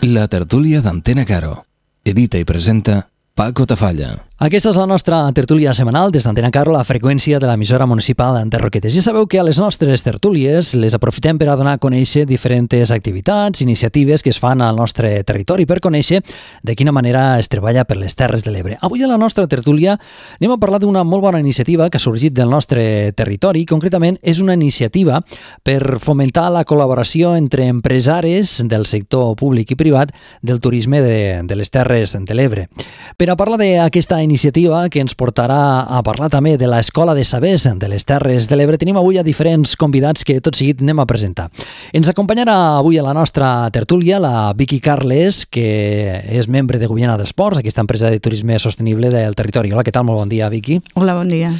La tertulia de Antena Caro. Edita y presenta Paco Tafalla. Aquesta és la nostra tertúlia semanal des d'Antena Caro, la freqüència de l'emissora municipal de Roquetes. Ja sabeu que a les nostres tertúlies les aprofitem per a donar a conèixer diferents activitats, iniciatives que es fan al nostre territori per conèixer de quina manera es treballa per les Terres de l'Ebre. Avui a la nostra tertúlia anem a parlar d'una molt bona iniciativa que ha sorgit del nostre territori. Concretament és una iniciativa per fomentar la col·laboració entre empresaris del sector públic i privat del turisme de, de les Terres de l'Ebre. Per a parlar d'aquesta iniciativa que ens portarà a parlar també de l'Escola de Sabers de les Terres de l'Ebre. Tenim avui a diferents convidats que tot seguit anem a presentar. Ens acompanyarà avui a la nostra tertúlia la Vicky Carles, que és membre de Guiana d'Esports, aquesta empresa de turisme sostenible del territori. Hola, què tal? Molt bon dia, Vicky. Hola, bon dia.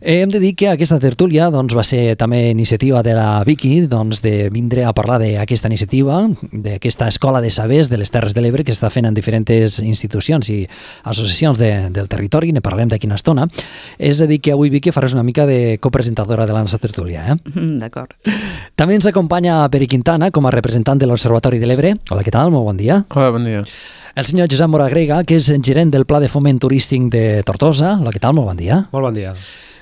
Eh, hem de dir que aquesta tertúlia doncs, va ser també iniciativa de la Vicky doncs, de vindre a parlar d'aquesta iniciativa, d'aquesta escola de sabers de les Terres de l'Ebre que està fent en diferents institucions i associacions de, del territori, ne parlem d'aquí una estona. És a dir, que avui Vicky faràs una mica de copresentadora de la nostra tertúlia. Eh? Mm, d'acord. També ens acompanya Peri Quintana com a representant de l'Observatori de l'Ebre. Hola, què tal? Molt bon dia. Hola, bon dia. El senyor Josep Moragrega, que és gerent del Pla de Foment Turístic de Tortosa. Hola, què tal? Molt bon dia. Molt bon dia.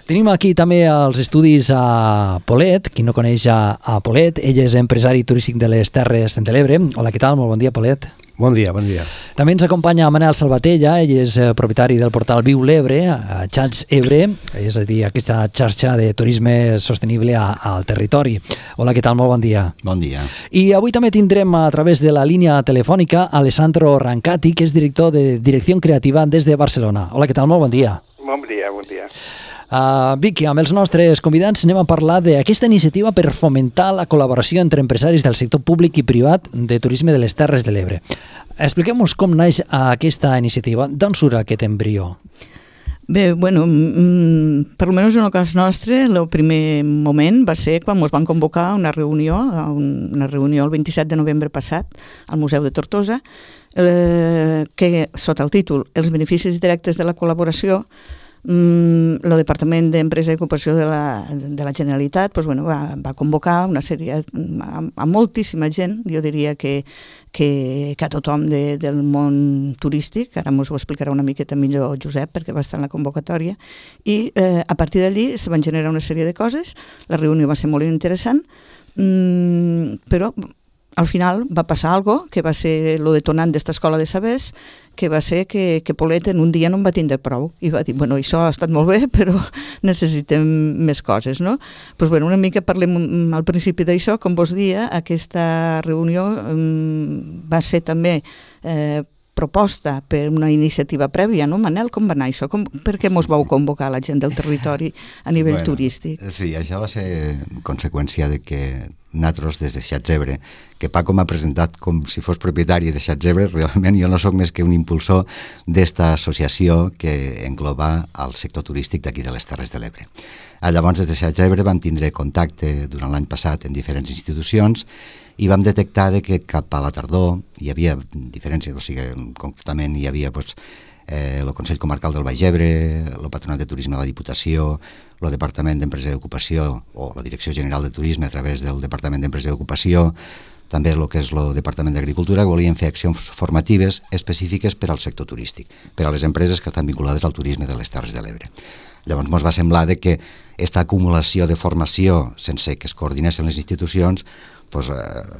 Tenim aquí també els estudis a Polet, qui no coneix a, a Polet, ell és empresari turístic de les Terres de l'Ebre. Hola, què tal? Molt bon dia, Polet. Bon dia, bon dia. També ens acompanya Manel Salvatella, ell és eh, propietari del portal Viu l'Ebre, a Xats Ebre, és a dir, aquesta xarxa de turisme sostenible a, al territori. Hola, què tal? Molt bon dia. Bon dia. I avui també tindrem a través de la línia telefònica Alessandro Rancati, que és director de Direcció Creativa des de Barcelona. Hola, què tal? Molt bon dia. Bon dia, bon dia. Uh, Vicky, amb els nostres convidats anem a parlar d'aquesta iniciativa per fomentar la col·laboració entre empresaris del sector públic i privat de turisme de les Terres de l'Ebre. Expliquem-nos com naix aquesta iniciativa, d'on surt aquest embrió? Bé, bueno, mm, mm, per almenys en el cas nostre, el primer moment va ser quan ens van convocar a una reunió, a una reunió el 27 de novembre passat al Museu de Tortosa, eh, que sota el títol Els beneficis directes de la col·laboració mm, el Departament d'Empresa i Ocupació de la, de la Generalitat pues, bueno, va, va convocar una sèrie, mm, a, a moltíssima gent, jo diria que, que, que a tothom de, del món turístic, ara ens ho explicarà una miqueta millor Josep, perquè va estar en la convocatòria, i eh, a partir d'allí se van generar una sèrie de coses, la reunió va ser molt interessant, mm, però al final va passar algo que va ser lo detonant d'esta escola de sabers, que va ser que, que Polet en un dia no en va tindre prou. I va dir, bueno, això ha estat molt bé, però necessitem més coses, no? Doncs pues, bueno, una mica parlem mm, al principi d'això, com vos dia, aquesta reunió um, va ser també eh, proposta per una iniciativa prèvia, no, Manel? Com va anar això? Com, per què mos vau convocar la gent del territori a nivell bueno, turístic? Sí, això va ser conseqüència de que nosaltres des de Xatzebre, que Paco m'ha presentat com si fos propietari de Xatzebre, realment jo no sóc més que un impulsor d'esta associació que engloba el sector turístic d'aquí de les Terres de l'Ebre. Ah, llavors, des de Xatzebre vam tindre contacte durant l'any passat en diferents institucions i vam detectar que cap a la tardor hi havia diferències, o sigui, concretament hi havia doncs, eh, el Consell Comarcal del Baix Ebre, el Patronat de Turisme de la Diputació, el Departament d'Empresa i Ocupació o la Direcció General de Turisme a través del Departament d'Empresa i Ocupació, també el que és el Departament d'Agricultura, que volien fer accions formatives específiques per al sector turístic, per a les empreses que estan vinculades al turisme de les Terres de l'Ebre. Llavors ens va semblar de que aquesta acumulació de formació sense que es coordinessin les institucions pues, eh,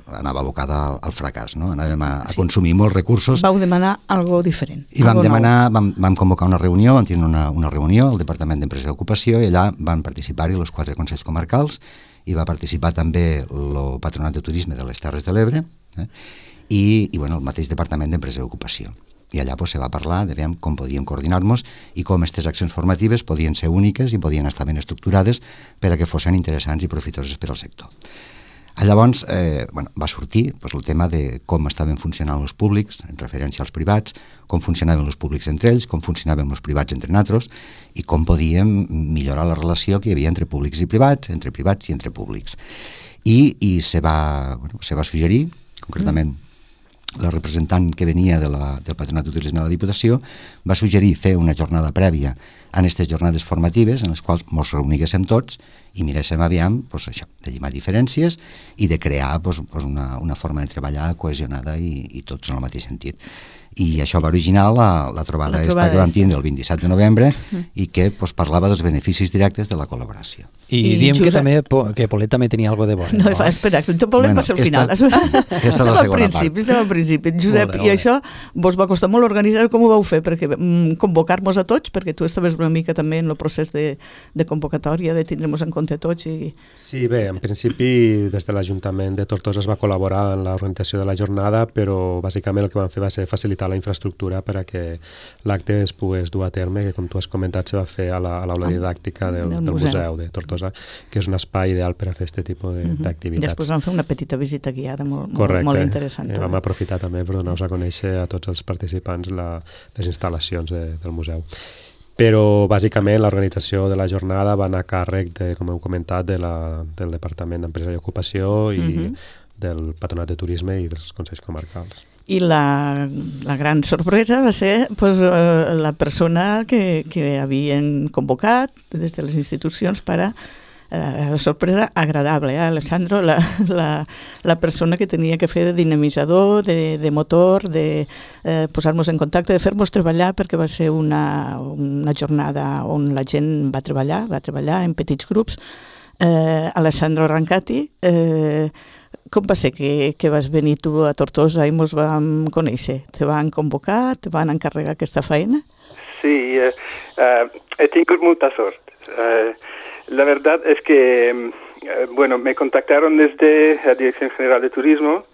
anava abocada al, al fracàs, no? Anàvem a, a sí. consumir molts recursos. Vau demanar algo diferent. I vam demanar, vam, vam convocar una reunió, vam tenir una, una reunió al Departament d'Empresa i Ocupació i allà van participar-hi els quatre Consells Comarcals i va participar també el Patronat de Turisme de les Terres de l'Ebre eh? i, i bueno, el mateix Departament d'Empresa i Ocupació i allà pues, se va parlar de veure com podíem coordinar-nos i com aquestes accions formatives podien ser úniques i podien estar ben estructurades per a que fossin interessants i profitoses per al sector. Llavors eh, bueno, va sortir doncs, el tema de com estaven funcionant els públics en referència als privats, com funcionaven els públics entre ells, com funcionaven els privats entre nosaltres i com podíem millorar la relació que hi havia entre públics i privats, entre privats i entre públics. I, i se, va, bueno, se va suggerir, concretament mm la representant que venia de la, del Patronat d'Utilisme de la Diputació va suggerir fer una jornada prèvia en aquestes jornades formatives en les quals ens reuniguéssim tots i miréssim aviam pues, això, de llimar diferències i de crear pues, pues, una, una forma de treballar cohesionada i, i tots en el mateix sentit i això va originar la, la trobada, la trobada que vam tindre el 27 de novembre mm. i que pues, parlava dels beneficis directes de la col·laboració. I, I diem Josep... que també que Polet també tenia alguna de bo. No, no? espera, que Polet bueno, va ser al final. Esta, és estem, la al principi, estem al principi. Josep, ole, ole. i això vos va costar molt organitzar. Com ho vau fer? Perquè mm, convocar-nos a tots, perquè tu estaves una mica també en el procés de, de convocatòria, de tindre-nos en compte tots. I... Sí, bé, en principi des de l'Ajuntament de Tortosa es va col·laborar en l'orientació de la jornada, però bàsicament el que vam fer va ser facilitar muntar la infraestructura perquè l'acte es pogués dur a terme, que com tu has comentat se va fer a l'aula ah, didàctica del, del, museu. museu de Tortosa, que és un espai ideal per a fer aquest tipus mhm. d'activitats. De, Després vam fer una petita visita guiada molt, Correcte. molt interessant. Eh, vam aprofitar també per donar-vos a conèixer a tots els participants la, les instal·lacions de, del museu però bàsicament l'organització de la jornada va anar a càrrec, de, com heu comentat, de la, del Departament d'Empresa i Ocupació i mm -hmm. del Patronat de Turisme i dels Consells Comarcals i la, la gran sorpresa va ser pues, eh, la persona que, que havien convocat des de les institucions per a eh, la sorpresa agradable, eh, Alessandro, la, la, la persona que tenia que fer de dinamitzador, de, de motor, de eh, posar-nos en contacte, de fer-nos treballar, perquè va ser una, una jornada on la gent va treballar, va treballar en petits grups. Eh, Alessandro Rancati, eh, com que, que vas venir tú a Tortosa i van con ese? Te van convocar? Te van encarregar aquesta feina? Sí, eh, eh, he eh, la verdad es que, eh, bueno, me contactaron desde la Dirección General de Turismo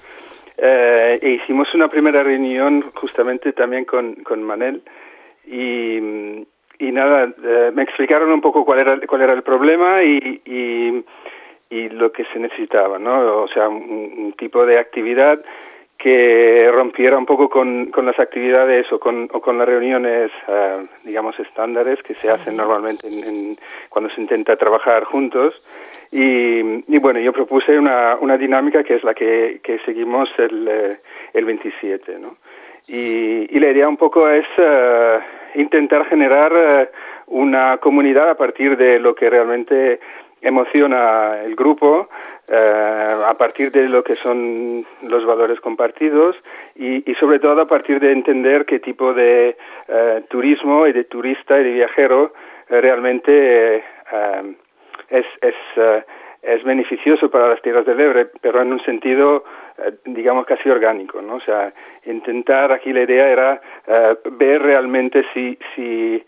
eh, e hicimos una primera reunión justamente también con, con Manel y, nada, me explicaron un poco cuál era, cuál era el problema y y lo que se necesitaba, ¿no? O sea, un, tipo de actividad que rompiera un poco con, las actividades o con, con las reuniones, ah, digamos, estándares que se hacen normalmente cuando se intenta trabajar juntos. Y, bueno, yo propuse una, una, dinámica que es la que, seguimos el, eh, el 27, ¿no? Y, y, la idea un poco es ah, intentar generar ah, una comunidad a partir de lo que realmente emociona el grupo eh, a partir de lo que son los valores compartidos y, sobre todo a partir de entender qué tipo de eh, turismo y de turista y de viajero eh, realmente es, es, beneficioso para las tierras de Ebre, pero en un sentido digamos casi orgánico, ¿no? O sea, intentar aquí la idea era ver realmente si, si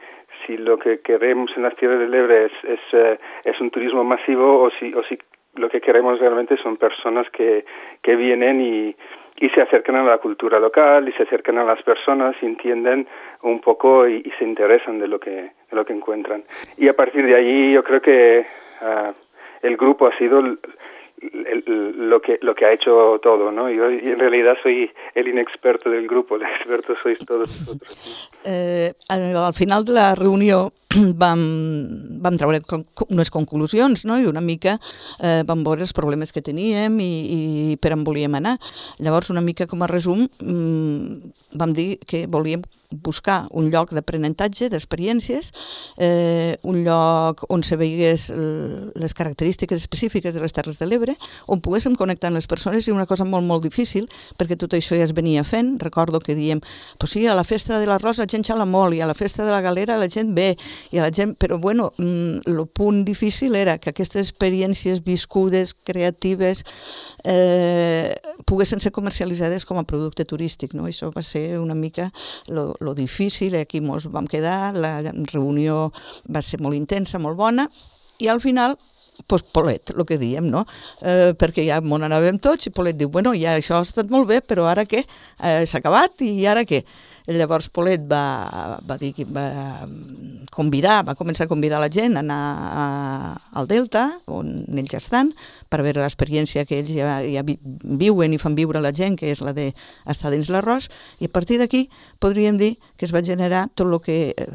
si lo que queremos en las tierras del Ebre es, eh, es, un turismo masivo o si, o si lo que queremos realmente son personas que, que vienen y, y se acercan a la cultura local y se acercan a las personas y entienden un poco y, se interesan de lo que lo que encuentran y a partir de allí yo creo que ah, el grupo ha sido lo que lo que ha hecho todo, ¿no? Yo en realidad soy el inexperto del grupo, el experto sois todos vosotros. Eh, al final de la reunión vam, vam treure unes conclusions no? i una mica eh, vam veure els problemes que teníem i, i per on volíem anar. Llavors, una mica com a resum, mm, vam dir que volíem buscar un lloc d'aprenentatge, d'experiències, eh, un lloc on se veigués les característiques específiques de les Terres de l'Ebre, on poguéssim connectar amb les persones i una cosa molt, molt difícil, perquè tot això ja es venia fent. Recordo que diem, pues sí, a la festa de la Rosa la gent xala molt i a la festa de la Galera la gent ve i la gent, però bueno, mm, el punt difícil era que aquestes experiències viscudes, creatives, eh, poguessin ser comercialitzades com a producte turístic. No? això va ser una mica lo, lo difícil, aquí ens vam quedar, la reunió va ser molt intensa, molt bona, i al final pues, Polet, el que diem, no? Eh, perquè ja m'on anàvem tots i Polet diu, bueno, ja això ha estat molt bé, però ara què? Eh, S'ha acabat i ara què? Llavors Polet va, va dir que va convidar, va començar a convidar la gent a anar a, al Delta, on ells ja estan, per veure l'experiència que ells ja, ja viuen i fan viure la gent, que és la d'estar estar dins l'arròs, i a partir d'aquí podríem dir que es va generar tot el que eh,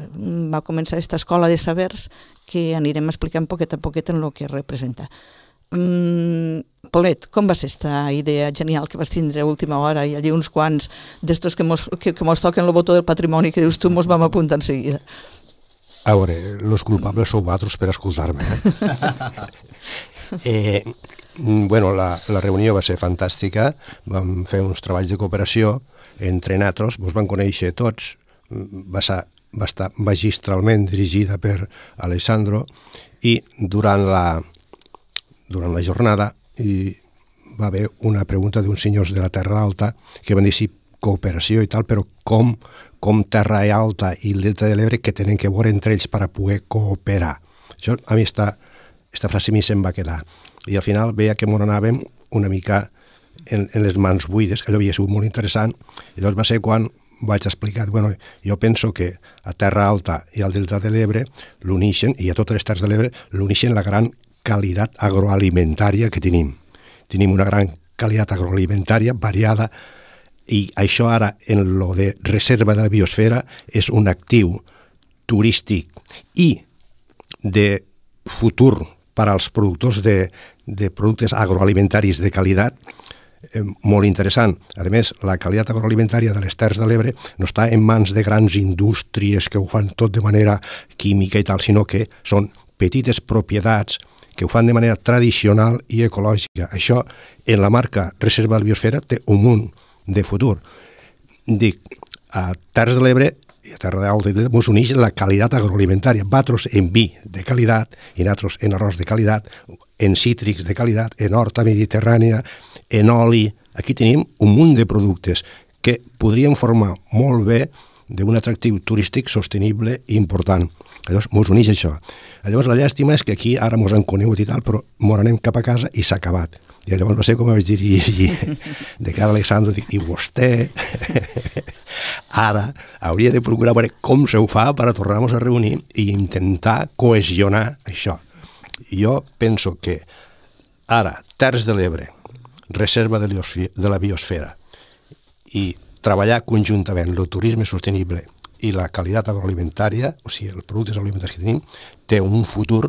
va començar aquesta escola de sabers que anirem explicant poquet a poquet en el que representa. Mm, Polet, com va ser aquesta idea genial que vas tindre a última hora i allí uns quants d'estos que mos, que, que mos toquen el botó del patrimoni que dius tu mos vam apuntar en seguida? A veure, los culpables sou vosaltres per escoltar-me. Eh? eh, mm, bueno, la, la reunió va ser fantàstica, vam fer uns treballs de cooperació entre nosaltres, vos van conèixer tots, mm, va ser va estar magistralment dirigida per Alessandro i durant la, durant la jornada i va haver una pregunta d'uns senyors de la Terra Alta que van dir si cooperació i tal, però com, com Terra Alta i l'Elta Delta de l'Ebre que tenen que veure entre ells per a poder cooperar. Això, a mi, està, aquesta frase a mi se'm va quedar. I al final veia que m'on anàvem una mica en, en les mans buides, que allò havia sigut molt interessant, i llavors va ser quan vaig explicar, bueno, jo penso que a Terra Alta i al Delta de l'Ebre l'unixen, i a totes les Terres de l'Ebre, l'unixen la gran qualitat agroalimentària que tenim. Tenim una gran qualitat agroalimentària variada i això ara en lo de reserva de la biosfera és un actiu turístic i de futur per als productors de, de productes agroalimentaris de qualitat eh, molt interessant. A més, la qualitat agroalimentària de les Terres de l'Ebre no està en mans de grans indústries que ho fan tot de manera química i tal, sinó que són petites propietats que ho fan de manera tradicional i ecològica. Això, en la marca Reserva de Biosfera, té un munt de futur. Dic, a Terres de l'Ebre i a Terra d'Alta ens uneix la qualitat agroalimentària. Batros en vi de qualitat, i nosaltres en arròs de qualitat, en cítrics de qualitat, en horta mediterrània, en oli... Aquí tenim un munt de productes que podrien formar molt bé d'un atractiu turístic sostenible i important. Llavors, mos uneix això. Llavors, la llàstima és que aquí ara mos han conegut i tal, però mos anem cap a casa i s'ha acabat. I llavors no sé com vaig dir i, de cara a Alexandre, dic, i vostè ara hauria de procurar veure com se ho fa per a tornar-nos a reunir i intentar cohesionar això. Jo penso que ara, Terç de l'Ebre, Reserva de, de la Biosfera i treballar conjuntament el turisme sostenible i la qualitat agroalimentària, o sigui, els productes agroalimentaris que tenim, té un futur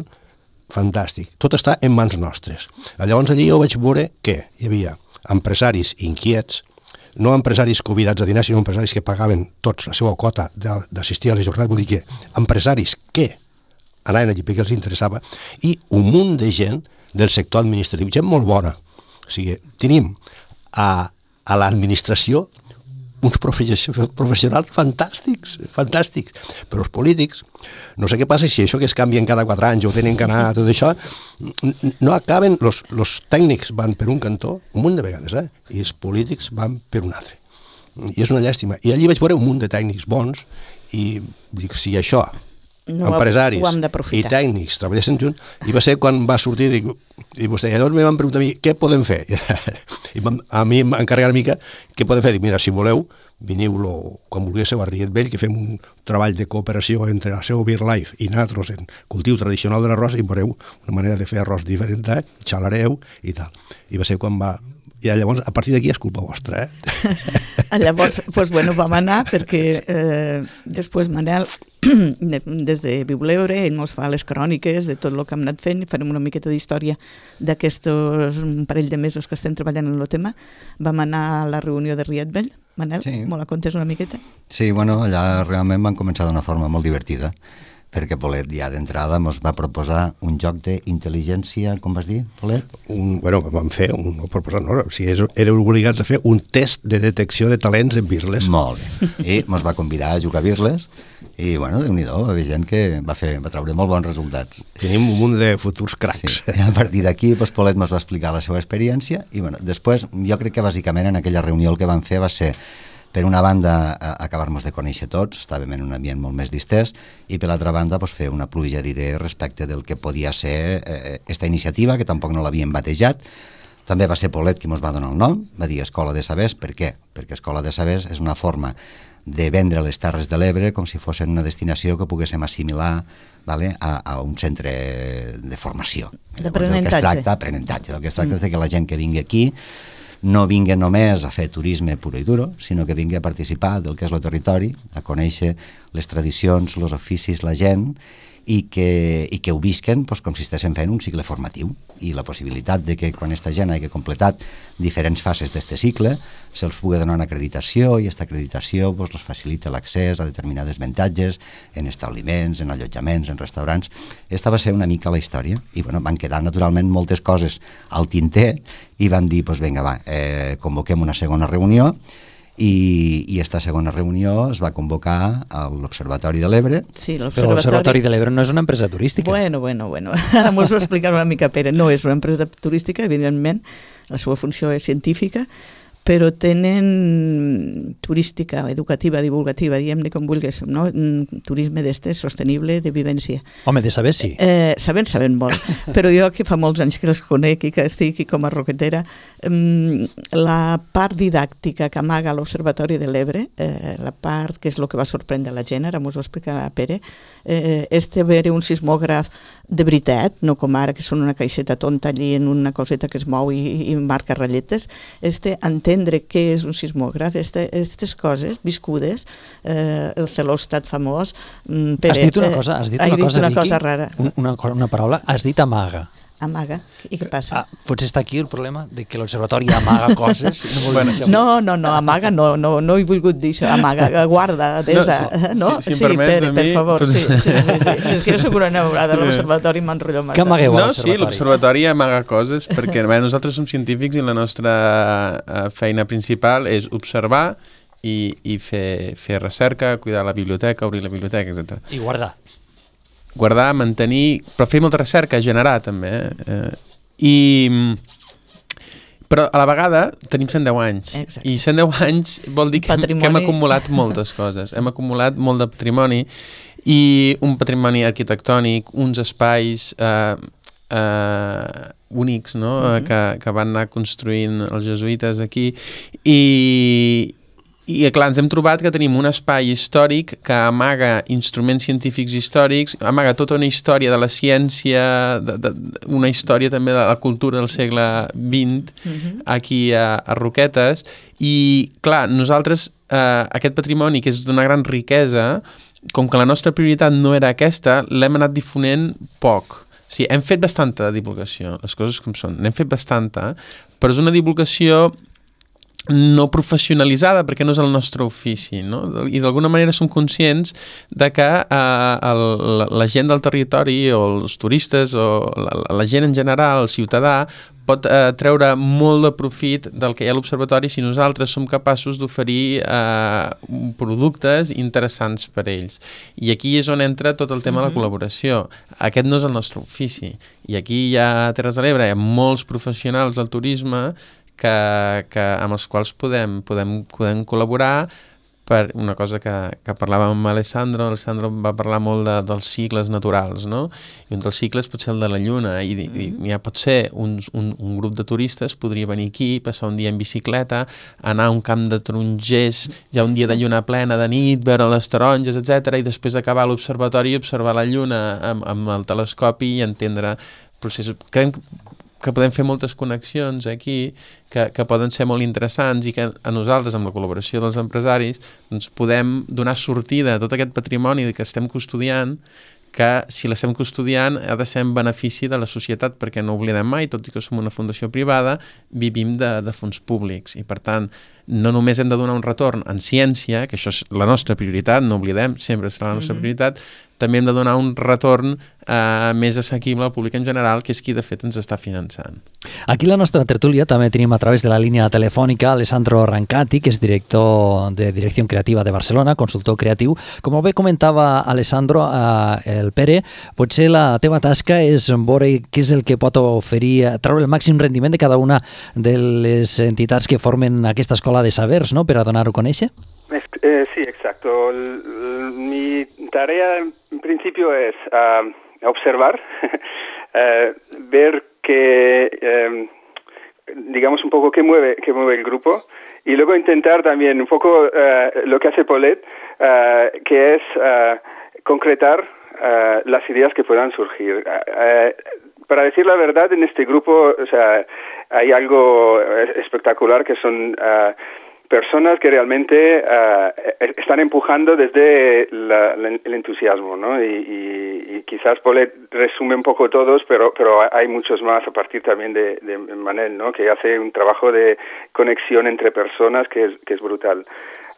fantàstic. Tot està en mans nostres. Llavors allí jo vaig veure que hi havia empresaris inquiets, no empresaris convidats a dinar, sinó empresaris que pagaven tots la seva quota d'assistir a les jornades, vull dir que empresaris que anaven allí perquè els interessava, i un munt de gent del sector administratiu, gent molt bona. O sigui, tenim a, a l'administració uns professionals fantàstics, fantàstics. Però els polítics, no sé què passa si això que es canvien cada quatre anys o tenen que anar, tot això, no acaben, los, los tècnics van per un cantó, un munt de vegades, eh? i els polítics van per un altre. I és una llàstima. I allí vaig veure un munt de tècnics bons i dic, si això no empresaris i tècnics treballessin junts, i va ser quan va sortir dic, i vostè, i llavors em van preguntar a mi què podem fer, i van, a mi em van encarregar una mica què podem fer, dic, mira, si voleu veniu-lo quan vulguéssiu a Riet Vell que fem un treball de cooperació entre la seu Beer Life i nosaltres en cultiu tradicional de l'arròs i veureu una manera de fer arròs diferent, eh? xalareu i tal. I va ser quan va, i llavors a partir d'aquí és culpa vostra eh? llavors pues, bueno, vam anar perquè eh, després Manel des de Bibleure ell mos fa les cròniques de tot el que hem anat fent i farem una miqueta d'història d'aquests un parell de mesos que estem treballant en el tema vam anar a la reunió de Rietvell, Manel, sí. me la contes una miqueta? Sí, bueno, allà realment van començar d'una forma molt divertida perquè Polet ja d'entrada ens va proposar un joc d'intel·ligència, com vas dir, Polet? Un, bueno, vam fer, un, no proposar, no, o sigui, éreu obligats a fer un test de detecció de talents en birles. Molt bé, i ens va convidar a jugar a birles, i bueno, déu nhi va haver gent que va, fer, va treure molt bons resultats. Tenim un munt de futurs cracs. Sí. I a partir d'aquí, doncs, Polet ens va explicar la seva experiència, i bueno, després, jo crec que bàsicament en aquella reunió el que van fer va ser per una banda, acabar-nos de conèixer tots, estàvem en un ambient molt més distès, i per l'altra banda, doncs, fer una pluja d'idees respecte del que podia ser aquesta eh, iniciativa, que tampoc no l'havien batejat. També va ser Polet qui ens va donar el nom, va dir Escola de Sabers, per què? Perquè Escola de Sabers és una forma de vendre les Terres de l'Ebre com si fossin una destinació que poguéssim assimilar vale, a, a un centre de formació. D'aprenentatge. Del que es tracta, aprenentatge, del que es tracta mm. és que la gent que vingui aquí no vingui només a fer turisme puro i duro, sinó que vingui a participar del que és el territori, a conèixer les tradicions, els oficis, la gent, i que, i que ho visquen doncs, com si estiguessin fent un cicle formatiu i la possibilitat de que quan aquesta gent hagi completat diferents fases d'aquest cicle se'ls pugui donar una acreditació i aquesta acreditació doncs, els facilita l'accés a determinades avantatges en establiments, en allotjaments, en restaurants. Esta va ser una mica la història i bueno, van quedar naturalment moltes coses al tinter i van dir, doncs vinga va, eh, convoquem una segona reunió i, i esta segona reunió es va convocar a l'Observatori de l'Ebre. Sí, Però l'Observatori de l'Ebre no és una empresa turística. Bueno, bueno, bueno, ara m'ho explicar una mica, Pere. No és una empresa turística, evidentment, la seva funció és científica, però tenen turística, educativa, divulgativa, diguem-ne com vulguis, no? Mm, turisme d'estes, sostenible de vivència. Home, de saber sí. Eh, saben, saben molt. però jo, que fa molts anys que els conec i que estic aquí com a roquetera, mm, la part didàctica que amaga l'Observatori de l'Ebre, eh, la part que és el que va sorprendre la gent, ara m'ho explicarà Pere, eh, és veure un sismògraf de veritat, no com ara que són una caixeta tonta allí en una coseta que es mou i, i marca ratlletes, este entén entendre què és un sismògraf, aquestes coses viscudes, eh, el celòstat famós... Mm, Peret, has dit una eh, cosa, has dit una, cosa, dit una Vicky, cosa rara. Una, una, una paraula, has dit amaga amaga. I què eh, passa? Ah, potser està aquí el problema de que l'observatori amaga coses. No, vol bueno, no, no, no, amaga no, no, no he volgut dir això, amaga, guarda, desa. no? Si, no? si, si sí, permets, per, mi... per favor, sí, sí, sí, sí, sí. És que jo soc una neurada de l'observatori, m'enrotllo massa. Que amagueu No, sí, l'observatori amaga coses, perquè bé, nosaltres som científics i la nostra eh, feina principal és observar i, i fer, fer recerca, cuidar la biblioteca, obrir la biblioteca, etc. I guardar guardar, mantenir, però fer molta recerca, generar també. Eh? eh I, mm, però a la vegada tenim 110 anys Exacte. i 110 anys vol dir que, que hem acumulat moltes coses, hem acumulat molt de patrimoni i un patrimoni arquitectònic, uns espais eh, eh, únics no? uh mm-hmm. -huh. que, que van anar construint els jesuïtes aquí i, i clar, ens hem trobat que tenim un espai històric que amaga instruments científics històrics, amaga tota una història de la ciència, de, de, una història també de la cultura del segle XX, uh -huh. aquí a, a Roquetes, i clar, nosaltres, eh, aquest patrimoni que és d'una gran riquesa, com que la nostra prioritat no era aquesta, l'hem anat difonent poc. Sí, hem fet bastanta divulgació, les coses com són. N'hem fet bastanta, però és una divulgació no professionalitzada perquè no és el nostre ofici no? i d'alguna manera som conscients de que eh, el, la, la gent del territori o els turistes o la, la gent en general, el ciutadà pot eh, treure molt de profit del que hi ha a l'observatori si nosaltres som capaços d'oferir eh, productes interessants per a ells. I aquí és on entra tot el tema mm -hmm. de la col·laboració. Aquest no és el nostre ofici. I aquí hi ha a Terres de l'Ebre hi ha molts professionals del turisme que, que amb els quals podem, podem, podem col·laborar per una cosa que, que parlàvem amb Alessandro, Alessandro va parlar molt de, dels cicles naturals, no? I un dels cicles pot ser el de la Lluna, i, mm i mm-hmm. ja pot ser un, un, un grup de turistes podria venir aquí, passar un dia en bicicleta, anar a un camp de tarongers, ja un dia de lluna plena de nit, veure les taronges, etc i després acabar l'observatori i observar la Lluna amb, amb el telescopi i entendre processos... Crec que que podem fer moltes connexions aquí que, que poden ser molt interessants i que a nosaltres, amb la col·laboració dels empresaris, doncs podem donar sortida a tot aquest patrimoni que estem custodiant que si l'estem custodiant ha de ser en benefici de la societat perquè no oblidem mai, tot i que som una fundació privada, vivim de, de fons públics i per tant no només hem de donar un retorn en ciència, que això és la nostra prioritat, no oblidem, sempre serà la nostra mm -hmm. prioritat, també hem de donar un retorn eh, més assequible al públic en general, que és qui de fet ens està finançant. Aquí la nostra tertúlia també tenim a través de la línia telefònica Alessandro Rancati, que és director de Direcció Creativa de Barcelona, consultor creatiu. Com bé comentava Alessandro, eh, el Pere, potser la teva tasca és veure què és el que pot oferir, treure el màxim rendiment de cada una de les entitats que formen aquesta escola la de sabers, no?, pero a donar con a eh, sí, exacto. mi tarea en principio es ah, observar, eh, ver que, em, digamos un poco qué mueve, qué mueve el grupo y luego intentar también un poco eh, lo que hace polet que es concretar las ideas que puedan surgir. para decir la verdad, en este grupo, o sea, hay algo eh, espectacular que son ah, personas que realmente ah, e-, e-, están empujando desde el entusiasmo, ¿no? Y, y, y quizás Pole resume un poco todos, pero, pero hay muchos más a partir también de, Manel, ¿no? Que hace un trabajo de conexión entre personas que es, brutal.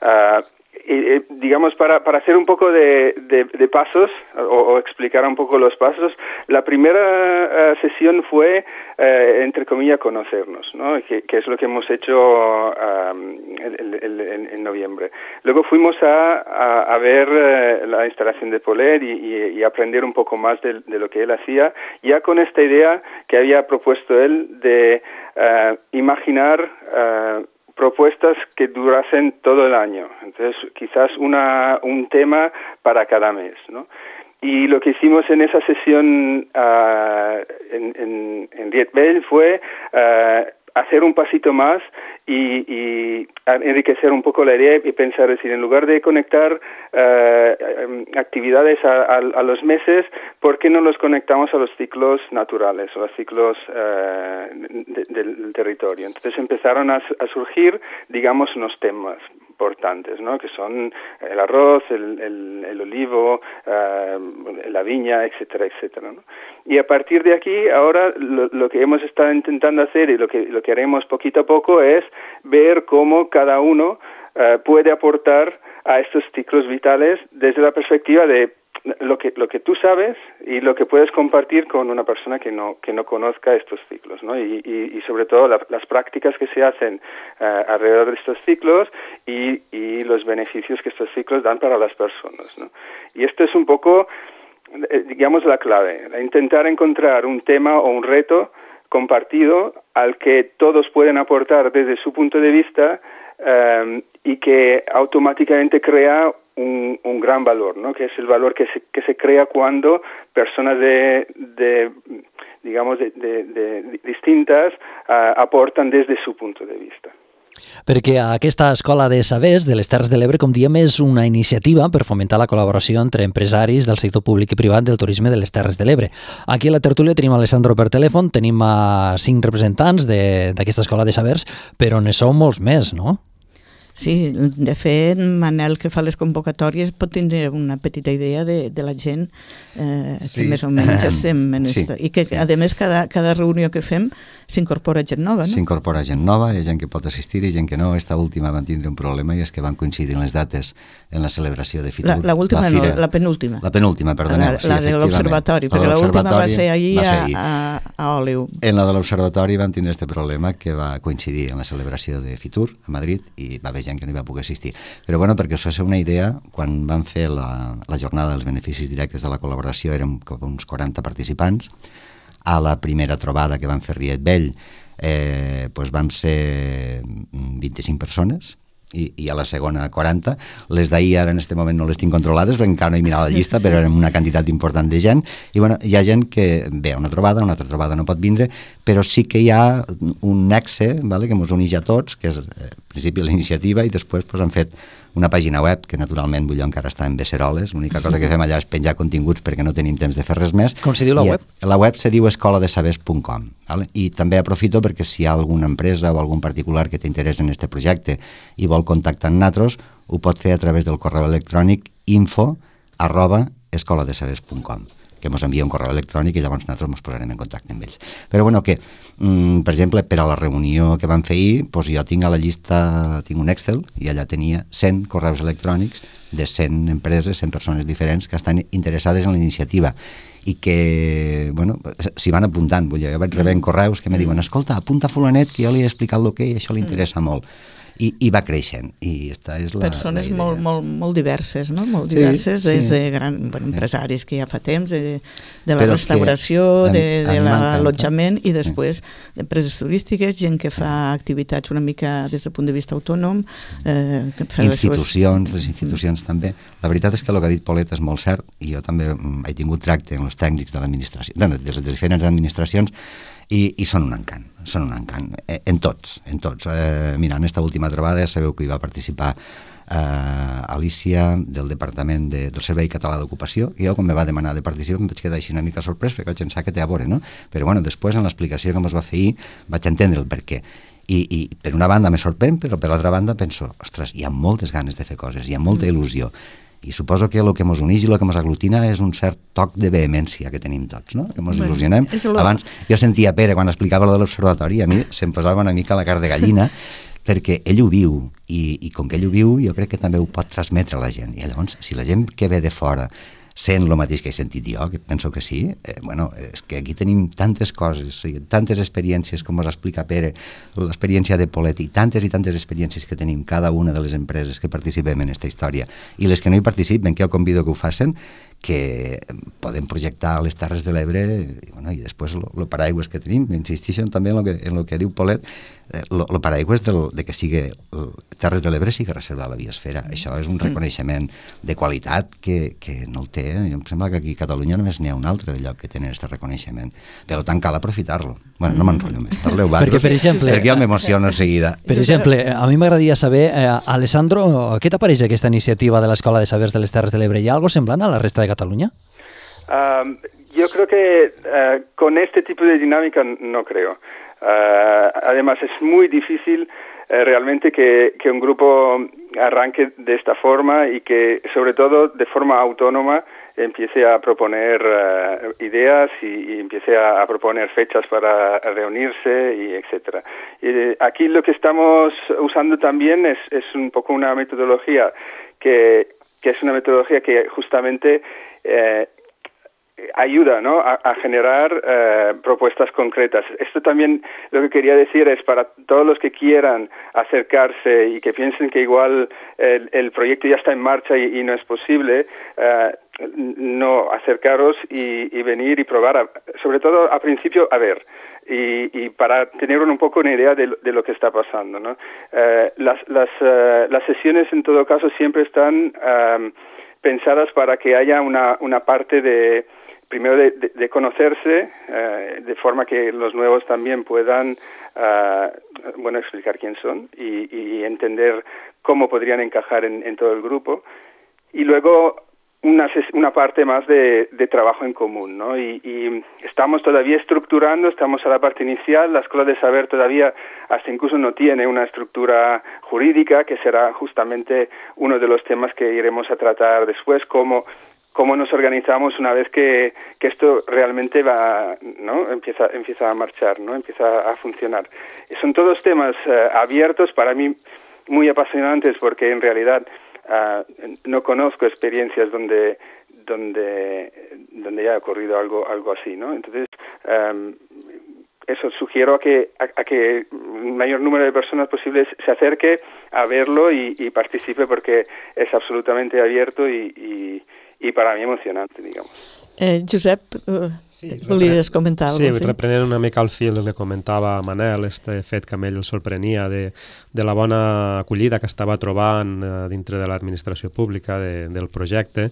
Ah, eh, digamos, para, para, hacer un poco de, de, pasos o, explicar un poco los pasos, la primera eh, sesión fue, eh, entre comillas, conocernos, ¿no? que, es lo que hemos hecho el, en noviembre. Luego fuimos a, a, ver la instalación de Poler y, y, aprender un poco más de, de, lo que él hacía, ya con esta idea que había propuesto él de imaginar propuestas que durasen todo el año. Entonces, quizás una, un tema para cada mes, ¿no? Y lo que hicimos en esa sesión ah, en, en, en fue ah, hacer un pasito más y, y, enriquecer un poco la idea y pensar, es decir, en lugar de conectar eh, em, actividades a, a, los meses, ¿por qué no los conectamos a los ciclos naturales o a los ciclos eh, del territorio? Entonces empezaron a, a surgir, digamos, unos temas importantes, ¿no? que son el arroz, el, el, olivo, eh, la viña, etcétera, etcétera. Y a partir de aquí, ahora lo, que hemos estado intentando hacer y lo que, lo que haremos poquito a poco es ver cómo cada uno eh, puede aportar a estos ciclos vitales desde la perspectiva de lo que, lo que tú sabes y lo que puedes compartir con una persona que no, que no conozca estos ciclos, ¿no? Y, y, sobre todo las prácticas que se hacen eh, alrededor de estos ciclos y, y, los beneficios que estos ciclos dan para las personas, ¿no? Y esto es un poco, eh, digamos, la clave, intentar encontrar un tema o un reto compartido al que todos pueden aportar desde su punto de vista eh, y que automáticamente crea un, un, gran valor, ¿no? que es el valor que se, que se crea cuando personas de, de digamos, de, de, de distintas uh, aporten des de su punto de vista. Perquè aquesta Escola de Sabers de les Terres de l'Ebre, com diem, és una iniciativa per fomentar la col·laboració entre empresaris del sector públic i privat del turisme de les Terres de l'Ebre. Aquí a la tertúlia tenim a Alessandro per telèfon, tenim a cinc representants d'aquesta Escola de Sabers, però ne sou molts més, no? Sí, de fet, Manel, que fa les convocatòries, pot tindre una petita idea de, de la gent eh, sí. que més o menys estem en sí, esta, i que, sí. a més, cada, cada reunió que fem s'incorpora gent nova, no? S'incorpora gent nova, hi ha gent que pot assistir i gent que no. Esta última van tindre un problema i és que van coincidir en les dates en la celebració de Fitur. La, la última la fira, no, la penúltima. La penúltima, perdoneu. La, la sí, de l'Observatori, perquè l'última va ser ahir, va ser ahir. A, a, a Òliu. En la de l'Observatori van tindre este problema que va coincidir en la celebració de Fitur a Madrid i va haver gent que no hi va poder assistir. Però bueno, perquè us faci una idea, quan van fer la, la jornada dels beneficis directes de la col·laboració érem com uns 40 participants, a la primera trobada que van fer Riet Vell eh, doncs vam ser 25 mm, persones, i, i a la segona 40. Les d'ahir ara en aquest moment no les tinc controlades perquè encara no he mirat la llista, però eren una quantitat important de gent. I bueno, hi ha gent que ve a una trobada, una altra trobada no pot vindre, però sí que hi ha un nexe vale, que ens uneix a tots, que és eh, principi la iniciativa i després pues, han fet una pàgina web, que naturalment vull encara està en beceroles, l'única cosa que fem allà és penjar continguts perquè no tenim temps de fer res més. Com se diu la I web? La web se diu escoladesabers.com i també aprofito perquè si hi ha alguna empresa o algun particular que t'interessa en aquest projecte i vol contactar amb nosaltres, ho pot fer a través del correu electrònic info arroba escoladesabers.com que ens envia un correu electrònic i llavors nosaltres ens posarem en contacte amb ells. Però bueno, que mm, per exemple, per a la reunió que vam fer ahir, doncs jo tinc a la llista, tinc un Excel, i allà tenia 100 correus electrònics de 100 empreses, 100 persones diferents que estan interessades en la iniciativa i que, bueno, s'hi van apuntant. Vull dir, jo vaig rebent mm. correus que me diuen, escolta, apunta fulanet que jo li he explicat el que i això li mm. interessa molt i, i va creixent. I esta és la, Persones la molt, molt, molt diverses, no? Molt diverses, sí, sí. de gran, bueno, empresaris que ja fa temps, de, de la Però restauració, mi, de, de l'allotjament i després sí. empreses turístiques, gent que sí. fa activitats una mica des del punt de vista autònom. Eh, que institucions, les, les mm. institucions mm. també. La veritat és que el que ha dit Polet és molt cert i jo també mm, he tingut tracte amb els tècnics de l'administració, bueno, de les diferents administracions i, i són un encant, són un encant, eh, en tots, en tots. Eh, mira, en aquesta última trobada sabeu que hi va participar eh, Alicia del Departament de, del Servei Català d'Ocupació, i jo quan me va demanar de participar em vaig quedar així una mica sorprès perquè vaig pensar que té a veure, no? Però bueno, després en l'explicació que ens va fer ahir vaig entendre el per què. I, i per una banda me sorprèn, però per l'altra banda penso, ostres, hi ha moltes ganes de fer coses, hi ha molta il·lusió. Mm i suposo que el que ens uneix i el que ens aglutina és un cert toc de vehemència que tenim tots, no? que ens il·lusionem. Lo... Abans jo sentia Pere quan explicava de l'observatori, a mi se'm posava una mica la cara de gallina, perquè ell ho viu, i, i com que ell ho viu, jo crec que també ho pot transmetre a la gent. I llavors, si la gent que ve de fora sent el mateix que he sentit jo, que penso que sí, eh, bueno, és que aquí tenim tantes coses, tantes experiències, com us explica Pere, l'experiència de Polet i tantes i tantes experiències que tenim cada una de les empreses que participem en aquesta història i les que no hi participen, que jo convido que ho facin, que podem projectar les Terres de l'Ebre i, bueno, i després el paraigües que tenim, insisteixen també en el que, en lo que diu Polet, el eh, paraigües del, de que sigui eh, Terres de l'Ebre sigui reserva de la biosfera. Mm. Això és un mm. reconeixement de qualitat que, que no el té. Em sembla que aquí a Catalunya només n'hi ha un altre de lloc que tenen aquest reconeixement. Per tant, cal aprofitar-lo. bueno, no mm. m'enrotllo més. Parleu vosaltres. perquè, per exemple, perquè jo m'emociono seguida. Per exemple, a mi m'agradaria saber, eh, Alessandro, què t'apareix aquesta iniciativa de l'Escola de Sabers de les Terres de l'Ebre? Hi ha alguna semblant a la resta de Catalunya? Um, jo crec que amb eh, con este tipus de dinàmica no creo. Ah, además, es muy difícil eh, realmente que, un grupo arranque de esta forma y que, sobre todo, de forma autónoma empiece a proponer eh, ideas y, empiece a, proponer fechas para reunirse y etcétera. Eh, aquí lo que estamos usando también es, es un poco una metodología que, que es una metodología que justamente eh, ayuda ¿no? a, generar eh, propuestas concretas. Esto también lo que quería decir es para todos los que quieran acercarse y que piensen que igual el, proyecto ya está en marcha y, no es posible, eh, no acercaros y, venir y probar, sobre todo a principio, a ver. Y, para tener un poco una idea de, lo que está pasando. Eh, las, las, sesiones, en todo caso, siempre están pensadas para que haya una, una parte de, primero de, conocerse, eh, de forma que los nuevos también puedan, ah, bueno, explicar quién son y, entender cómo podrían encajar en, todo el grupo. Y luego una, parte más de, trabajo en común, ¿no? Y, estamos todavía estructurando, estamos a la parte inicial, la Escuela de Saber todavía hasta incluso no tiene una estructura jurídica, que será justamente uno de los temas que iremos a tratar después, cómo cómo nos organizamos una vez que, esto realmente va, ¿no? Empieza, empieza a marchar, ¿no? Empieza a funcionar. Son todos temas eh, abiertos, para mí muy apasionantes, porque en realidad ah, no conozco experiencias donde donde donde haya ocurrido algo algo así, ¿no? Entonces em, eso sugiero a que, a, que el mayor número de personas posibles se acerque a verlo y, participe porque es absolutamente abierto y i per a mi emocionant, digamos. Eh, Josep, eh, sí, volies comentar alguna cosa? Sí, sí, reprenent una mica el fil que comentava Manel, este fet que a ell el sorprenia de, de la bona acollida que estava trobant eh, dintre de l'administració pública de, del projecte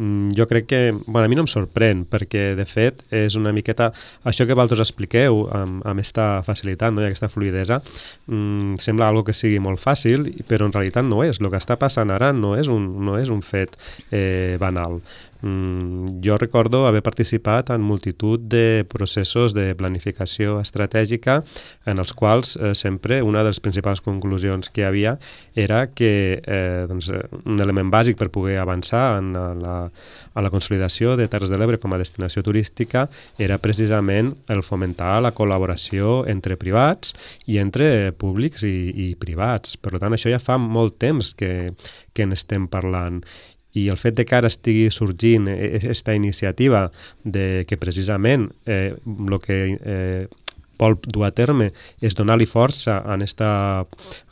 Mm, jo crec que, bueno, a mi no em sorprèn, perquè de fet és una miqueta, això que vosaltres expliqueu amb, amb aquesta facilitat no? i aquesta fluidesa, mm, sembla algo que sigui molt fàcil, però en realitat no és. El que està passant ara no és un, no és un fet eh, banal. Mm, jo recordo haver participat en multitud de processos de planificació estratègica en els quals eh, sempre una de les principals conclusions que hi havia era que eh, doncs, eh, un element bàsic per poder avançar en la, a la consolidació de Terres de l'Ebre com a destinació turística era precisament el fomentar la col·laboració entre privats i entre públics i, i privats. Per tant, això ja fa molt temps que, que n'estem parlant i el fet de que ara estigui sorgint aquesta e-, e-, iniciativa de que precisament eh, el que eh, vol dur a terme és donar-li força a esta,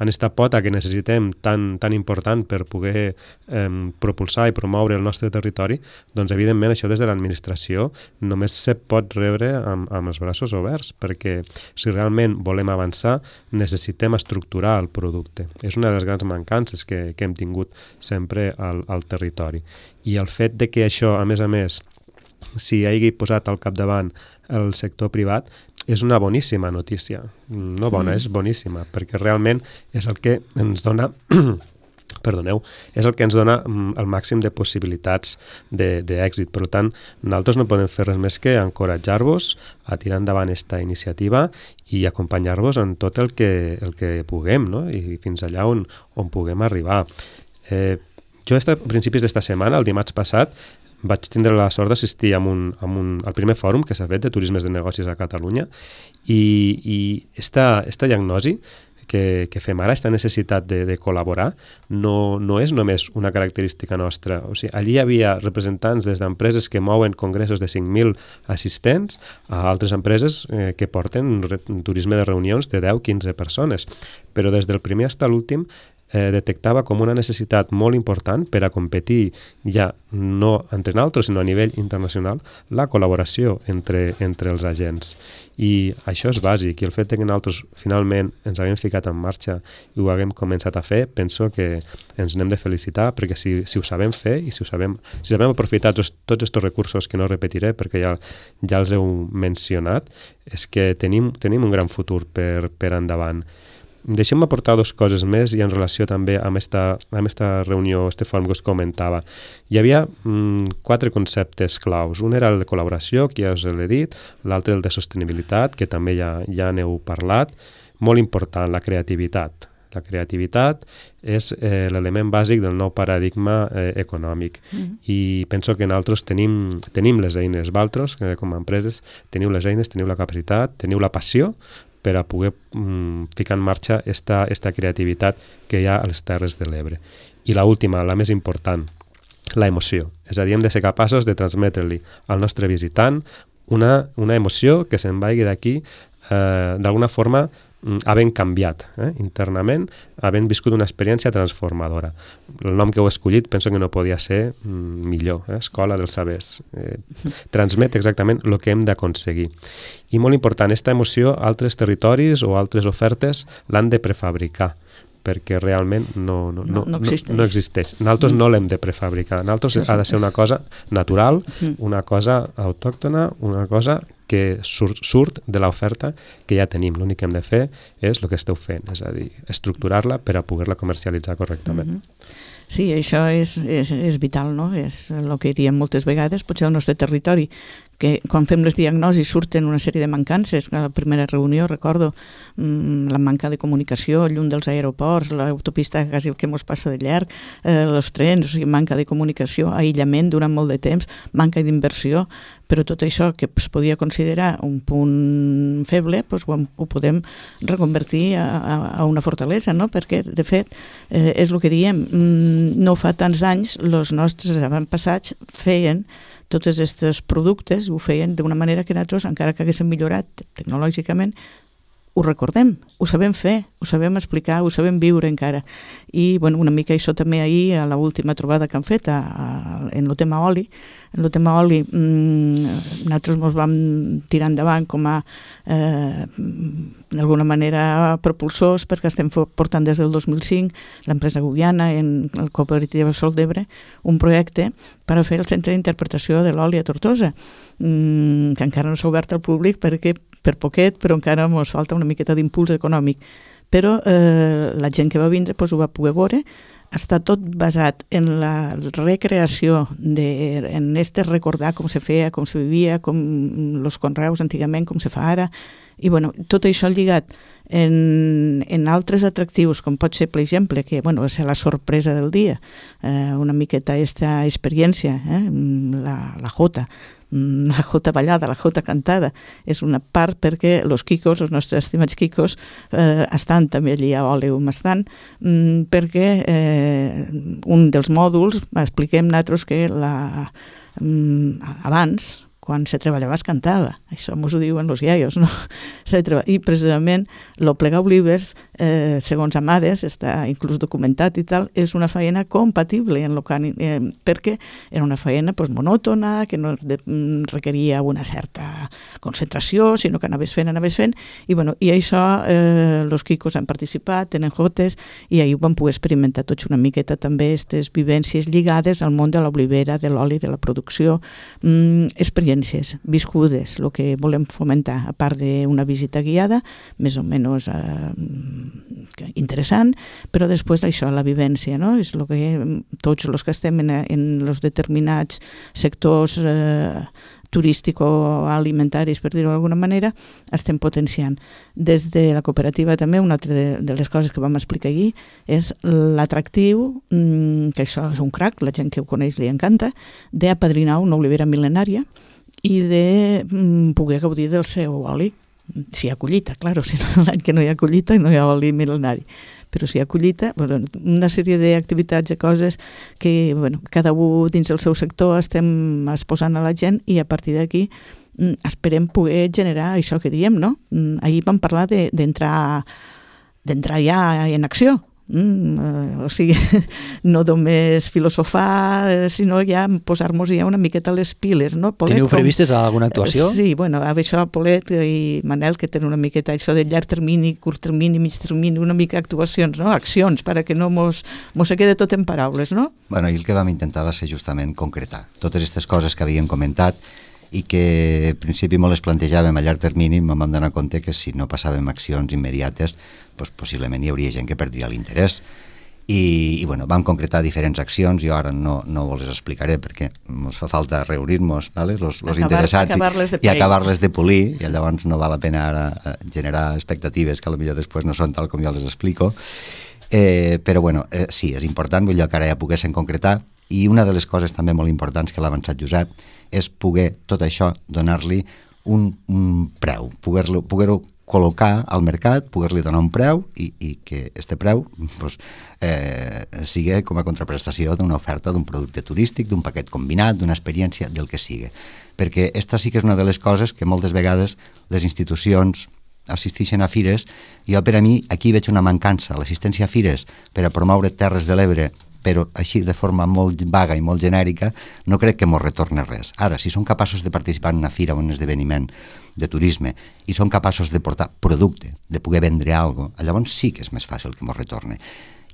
en esta pota que necessitem tan, tan important per poder eh, propulsar i promoure el nostre territori, doncs evidentment això des de l'administració només se pot rebre amb, amb els braços oberts, perquè si realment volem avançar necessitem estructurar el producte. És una de les grans mancances que, que hem tingut sempre al, al territori. I el fet de que això, a més a més, si hagi posat al capdavant el sector privat, és una boníssima notícia. No bona, mm. és boníssima, perquè realment és el que ens dona perdoneu, és el que ens dona mm, el màxim de possibilitats d'èxit. Per tant, nosaltres no podem fer res més que encoratjar-vos a tirar endavant aquesta iniciativa i acompanyar-vos en tot el que, el que puguem, no? i fins allà on, on puguem arribar. Eh, jo a principis d'esta setmana, el dimarts passat, vaig tindre la sort d'assistir a un, a un, al primer fòrum que s'ha fet de turismes de negocis a Catalunya i, i esta, esta diagnosi que, que fem ara, aquesta necessitat de, de col·laborar, no, no és només una característica nostra. O sigui, allí hi havia representants des d'empreses que mouen congressos de 5.000 assistents a altres empreses eh, que porten turisme de reunions de 10-15 persones. Però des del primer fins a l'últim eh, detectava com una necessitat molt important per a competir ja no entre nosaltres, sinó a nivell internacional, la col·laboració entre, entre els agents. I això és bàsic, i el fet que nosaltres finalment ens haguem ficat en marxa i ho haguem començat a fer, penso que ens n'hem de felicitar, perquè si, si ho sabem fer i si ho sabem, si sabem aprofitar tots, tots aquests recursos que no repetiré, perquè ja, ja els heu mencionat, és que tenim, tenim un gran futur per, per endavant. Deixem aportar dues coses més i en relació també amb esta, amb esta reunió, Estefan que us comentava. Hi havia mm, quatre conceptes claus. Un era el de col·laboració, que ja us l'he dit, l'altre el de sostenibilitat, que també ja, ja n'heu parlat, molt important, la creativitat. La creativitat és eh, l'element bàsic del nou paradigma eh, econòmic mm -hmm. i penso que nosaltres tenim, tenim les eines, valtros, eh, com a empreses, teniu les eines, teniu la capacitat, teniu la passió per a poder mm, ficar en marxa esta, esta creativitat que hi ha a les Terres de l'Ebre. I la última, la més important, la emoció. És a dir, hem de ser capaços de transmetre-li al nostre visitant una, una emoció que se'n vagi d'aquí eh, d'alguna forma Mm, havent canviat eh, internament, havent viscut una experiència transformadora. El nom que heu escollit penso que no podia ser mm, millor, eh, Escola dels Sabers. Eh, transmet exactament el que hem d'aconseguir. I molt important, aquesta emoció altres territoris o altres ofertes l'han de prefabricar perquè realment no, no, no, no, existeix. no, no existeix. Nosaltres mm. no l'hem de prefabricar. Nosaltres ha de ser una cosa natural, mm. una cosa autòctona, una cosa que surt, surt de l'oferta que ja tenim. L'únic que hem de fer és el que esteu fent, és a dir, estructurar-la per a poder-la comercialitzar correctament. Mm -hmm. Sí, això és, és, és vital, no? És el que diem moltes vegades, potser el nostre territori que quan fem les diagnosis surten una sèrie de mancances, a la primera reunió recordo mm, la manca de comunicació, el llum dels aeroports, l'autopista quasi el que ens passa de llarg, eh, els trens, o sigui, manca de comunicació, aïllament durant molt de temps, manca d'inversió, però tot això que es podia considerar un punt feble doncs ho, ho podem reconvertir a, a, a una fortalesa, no? perquè de fet eh, és el que diem, mm, no fa tants anys els nostres avantpassats feien totes aquests productes ho feien d'una manera que nosaltres, encara que haguéssim millorat tecnològicament, ho recordem, ho sabem fer, ho sabem explicar, ho sabem viure encara. I bueno, una mica això també ahir a l'última trobada que han fet a, a, en el tema oli, en el tema oli, mm, nosaltres ens vam tirar endavant com a, eh, d'alguna manera, propulsors, perquè estem portant des del 2005 l'empresa guiana en el cooperativa Sol d'Ebre un projecte per a fer el centre d'interpretació de l'oli a Tortosa, mm, que encara no s'ha obert al públic perquè per poquet, però encara ens falta una miqueta d'impuls econòmic però eh, la gent que va vindre doncs, ho va poder veure està tot basat en la recreació, de, en este recordar com se feia, com se vivia, com els conreus antigament, com se fa ara, i bueno, tot això lligat en, en altres atractius, com pot ser, per exemple, que bueno, va ser la sorpresa del dia, eh, una miqueta aquesta experiència, eh, la, la jota, Mm, la jota ballada, la jota cantada, és una part perquè els quicos, els nostres estimats quicos, eh, estan també allí a Oleum, estan, mm, perquè eh, un dels mòduls, expliquem nosaltres que la, mm, abans, quan se treballava es cantava, això mos ho diuen los iaios, no? Se treball... I precisament lo plega olives eh, segons Amades, està inclús documentat i tal, és una feina compatible en l'ocani, eh, perquè era una feina pues, monòtona, que no de, mm, requeria una certa concentració, sinó que anaves fent, anaves fent, i, bueno, i això eh, los quicos han participat, tenen jotes, i ahir ho vam poder experimentar tots una miqueta també aquestes vivències lligades al món de l'olivera, de l'oli, de la producció, mm, experiències viscudes, el que volem fomentar, a part d'una visita guiada, més o menys eh, interessant, però després això, la vivència, no? és el que mm, tots els que estem en, en els determinats sectors eh, turístic o alimentaris, per dir-ho d'alguna manera, estem potenciant. Des de la cooperativa també, una altra de, de les coses que vam explicar aquí és l'atractiu, mm, que això és un crac, la gent que ho coneix li encanta, d'apadrinar una olivera mil·lenària i de mm, poder gaudir del seu oli si hi ha collita, claro, si no, l'any que no hi ha collita no hi ha oli mil·lenari però si hi ha collita, bueno, una sèrie d'activitats i coses que bueno, cada un dins del seu sector estem exposant a la gent i a partir d'aquí mm, esperem poder generar això que diem, no? Mm, ahir vam parlar d'entrar de, d'entrar ja en acció, Mm, eh, o sigui, no només filosofar, eh, sinó ja posar-nos ja una miqueta les piles. No? Polet, Teniu previstes com... alguna actuació? Eh, sí, bueno, amb això Polet i Manel, que tenen una miqueta això de llarg termini, curt termini, mig termini, una mica actuacions, no? accions, perquè no mos, mos se quede tot en paraules, no? Bueno, i el que vam intentar va ser justament concretar totes aquestes coses que havíem comentat, i que en principi molt es plantejàvem a llarg termini, me'n vam donar compte que si no passàvem accions immediates, doncs possiblement hi hauria gent que perdria l'interès. I, i bueno, vam concretar diferents accions, jo ara no, no ho les explicaré perquè ens fa falta reunir-nos, vale? los, los Acabar, interessats acabar -les i, i acabar-les de polir i llavors no val la pena ara eh, generar expectatives que potser després no són tal com jo les explico, Eh, però bueno, eh, sí, és important, vull dir que ara ja poguessin concretar, i una de les coses també molt importants que l'ha avançat Josep és poder tot això donar-li un, un preu, poder-ho poder, -ho, poder -lo, poder collocar al mercat, poder-li donar un preu i, i que este preu pues, doncs, eh, sigui com a contraprestació d'una oferta d'un producte turístic, d'un paquet combinat, d'una experiència, del que sigui. Perquè esta sí que és una de les coses que moltes vegades les institucions assisteixen a fires, jo per a mi aquí veig una mancança. L'assistència a fires per a promoure Terres de l'Ebre però així de forma molt vaga i molt genèrica, no crec que mos retorni res. Ara, si són capaços de participar en una fira o en un esdeveniment de turisme i són capaços de portar producte, de poder vendre alguna cosa, llavors sí que és més fàcil que mos retorni.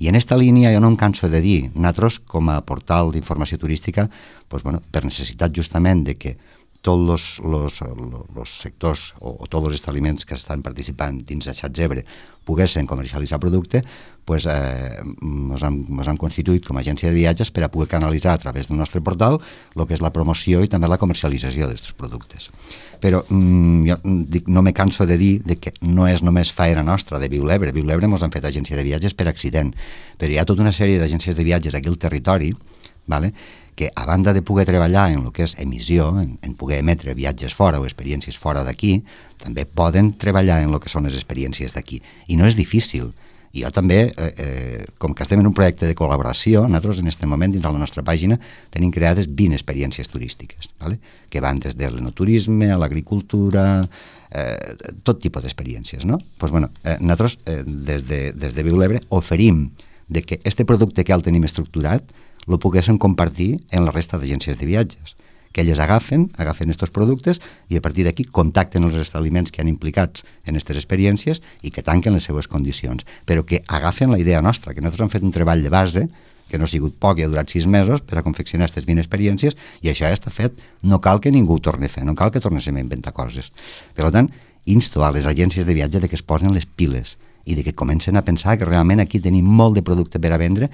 I en aquesta línia jo no em canso de dir, nosaltres com a portal d'informació turística, doncs, bueno, per necessitat justament de que tots los, los, los sectors o, o tots els establiments que estan participant dins de Xatzebre poguessin comercialitzar producte, pues, eh, ens hem, hem constituït com a agència de viatges per a poder canalitzar a través del nostre portal el que és la promoció i també la comercialització d'aquests productes. Però mm, jo dic, no me canso de dir de que no és només faena nostra de Viu l'Ebre. Viu l'Ebre ens han fet agència de viatges per accident, però hi ha tota una sèrie d'agències de viatges aquí al territori vale? que a banda de poder treballar en el que és emissió, en, en poder emetre viatges fora o experiències fora d'aquí, també poden treballar en el que són les experiències d'aquí. I no és difícil. I jo també, eh, eh, com que estem en un projecte de col·laboració, nosaltres en aquest moment dins de la nostra pàgina tenim creades 20 experiències turístiques, vale? que van des de l'enoturisme a l'agricultura, eh, tot tipus d'experiències. No? Pues, bueno, eh, nosaltres, eh, des de, des de Viu l'Ebre, oferim de que este producte que el tenim estructurat lo poguessin compartir en la resta d'agències de viatges que elles agafen, agafen aquests productes i a partir d'aquí contacten els establiments que han implicats en aquestes experiències i que tanquen les seues condicions, però que agafen la idea nostra, que nosaltres hem fet un treball de base que no ha sigut poc i ha durat sis mesos per a confeccionar aquestes 20 experiències i això ja està fet, no cal que ningú ho torni a fer, no cal que tornéssim a inventar coses. Per tant, insto a les agències de viatge de que es posen les piles i de que comencen a pensar que realment aquí tenim molt de producte per a vendre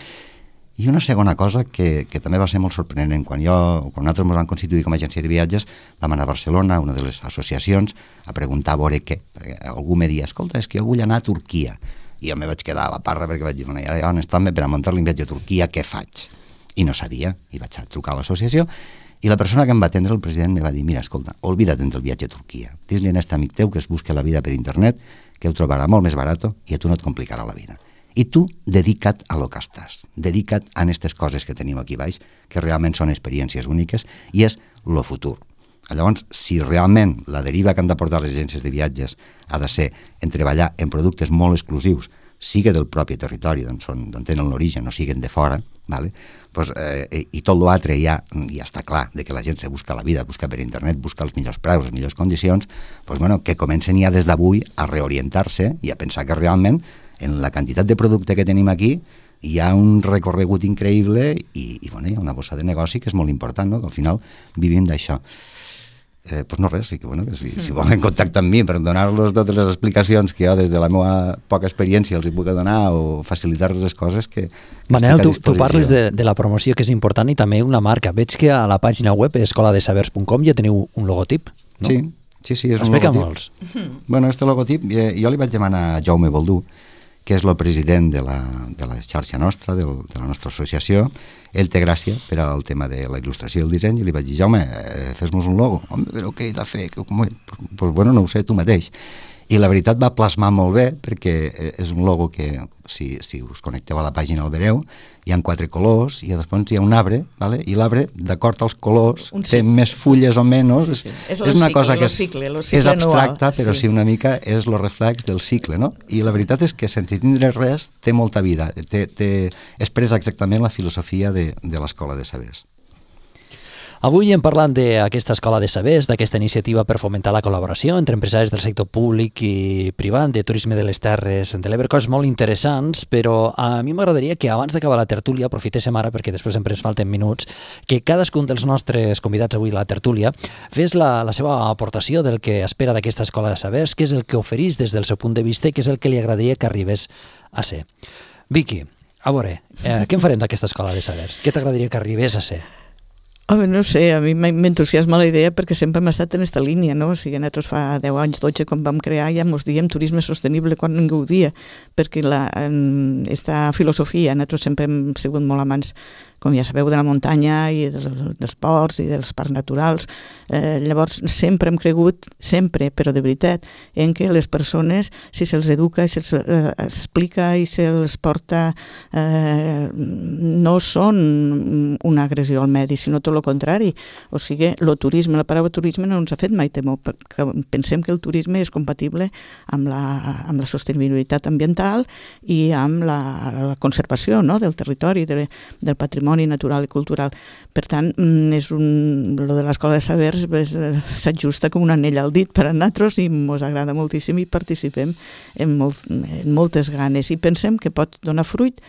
i una segona cosa que, que també va ser molt sorprenent, quan, jo, quan nosaltres ens vam constituir com a agència de viatges, vam anar a Barcelona, una de les associacions, a preguntar a veure què. Perquè algú me dia, escolta, és que jo vull anar a Turquia. I jo me vaig quedar a la parra perquè vaig dir, bueno, ja on estan per a muntar-li un viatge a Turquia, què faig? I no sabia, i vaig a trucar a l'associació, i la persona que em va atendre, el president, me va dir, mira, escolta, olvida't del viatge a Turquia. Tens-li en aquest amic teu que es busca la vida per internet, que ho trobarà molt més barat i a tu no et complicarà la vida. I tu dedica't a lo que estàs, dedica't a aquestes coses que tenim aquí baix, que realment són experiències úniques, i és lo futur. Llavors, si realment la deriva que han de portar les agències de viatges ha de ser en treballar en productes molt exclusius, sigui del propi territori d'on tenen l'origen o siguen de fora, vale? pues, eh, i tot l'altre ja, ja està clar, de que la gent se busca la vida, busca per internet, busca els millors preus, les millors condicions, pues, bueno, que comencen ja des d'avui a reorientar-se i a pensar que realment en la quantitat de producte que tenim aquí hi ha un recorregut increïble i, i bueno, hi ha una bossa de negoci que és molt important, no? que al final vivim d'això. Eh, pues no res, sí que, bueno, que si, si hmm. volen contactar amb mi per donar-los totes les explicacions que jo des de la meva poca experiència els hi puc donar o facilitar-los les coses que, que Manel, tu, tu parles de, de la promoció que és important i també una marca. Veig que a la pàgina web escoladesabers.com ja teniu un logotip, no? Sí, sí, sí és un logotip. Mm-hmm. Bueno, este logotip eh, jo li vaig demanar a Jaume Boldú, que és el president de la, de la xarxa nostra, del, de la nostra associació, ell té gràcia per al tema de la il·lustració i el disseny, i li vaig dir, Jaume, eh, fes-nos un logo. Home, però què he de fer? Com... Pues, pues, bueno, no ho sé, tu mateix i la veritat va plasmar molt bé perquè eh, és un logo que si, si us connecteu a la pàgina el vereu hi han quatre colors i després hi ha un arbre vale? i l'arbre d'acord als colors té més fulles o menys sí, sí. és, és una cicle, cosa que és, cicle, cicle és abstracta anual, però sí. sí una mica és el reflex del cicle no? i la veritat és que sense tindre res té molta vida té, té, expressa exactament la filosofia de, de l'escola de sabers Avui hem parlat d'aquesta escola de sabers, d'aquesta iniciativa per fomentar la col·laboració entre empresaris del sector públic i privat de turisme de les Terres de l'Ebre, coses molt interessants, però a mi m'agradaria que abans d'acabar la tertúlia aprofitéssim ara, perquè després sempre ens falten minuts, que cadascun dels nostres convidats avui a la tertúlia fes la, la seva aportació del que espera d'aquesta escola de sabers, què és el que oferís des del seu punt de vista i què és el que li agradaria que arribés a ser. Vicky, a veure, eh, què en farem d'aquesta escola de sabers? Què t'agradaria que arribés a ser? Home, no sé, a mi m'entusiasma la idea perquè sempre hem estat en aquesta línia, no? O sigui, nosaltres fa 10 anys, 12, quan vam crear, ja ens diem turisme sostenible quan ningú ho dia, perquè la, en, esta filosofia, nosaltres sempre hem sigut molt amants com ja sabeu, de la muntanya i dels, dels ports i dels parcs naturals. Eh, llavors, sempre hem cregut, sempre, però de veritat, en que les persones, si se'ls educa, si se'ls eh, explica i se'ls porta, eh, no són una agressió al medi, sinó tot el contrari. O sigui, el turisme, la paraula turisme no ens ha fet mai temor, perquè pensem que el turisme és compatible amb la, amb la sostenibilitat ambiental i amb la, la conservació no?, del territori, de, del patrimoni patrimoni natural i cultural. Per tant, mm, és un, lo de l'Escola de Sabers eh, s'ajusta com una anella al dit per a nosaltres i ens agrada moltíssim i participem en, molt, en moltes ganes i pensem que pot donar fruit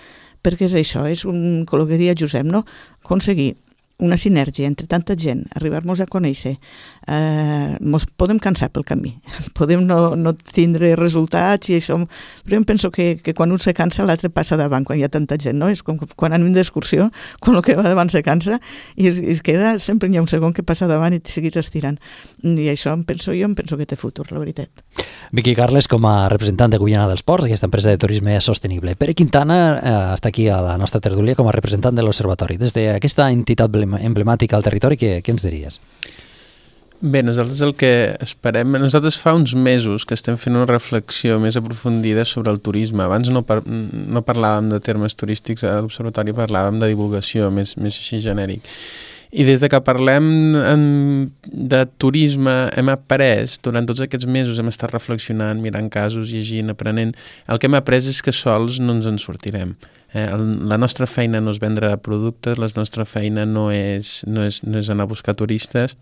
perquè és això, és un, el que diria Josep, no? aconseguir una sinergia entre tanta gent, arribar-nos a conèixer, eh, mos podem cansar pel camí, podem no, no tindre resultats i això... Però jo penso que, que quan un se cansa l'altre passa davant, quan hi ha tanta gent, no? És com quan anem d'excursió, quan el que va davant se cansa i es, es queda, sempre hi ha un segon que passa davant i et seguis estirant. I això em penso jo, em penso que té futur, la veritat. Vicky Carles, com a representant de Guiana dels Ports, aquesta empresa de turisme sostenible. Pere Quintana eh, està aquí a la nostra tertúlia com a representant de l'Observatori. Des d'aquesta entitat emblemàtica al territori, què, què ens diries? Bé, nosaltres el que esperem... Nosaltres fa uns mesos que estem fent una reflexió més aprofundida sobre el turisme. Abans no, par no parlàvem de termes turístics, a l'Observatori parlàvem de divulgació, més, més així genèric. I des de que parlem en, de turisme hem après, durant tots aquests mesos hem estat reflexionant, mirant casos, llegint, aprenent. El que hem après és que sols no ens en sortirem. Eh, la nostra feina no és vendre productes, la nostra feina no és, no és, no és anar a buscar turistes,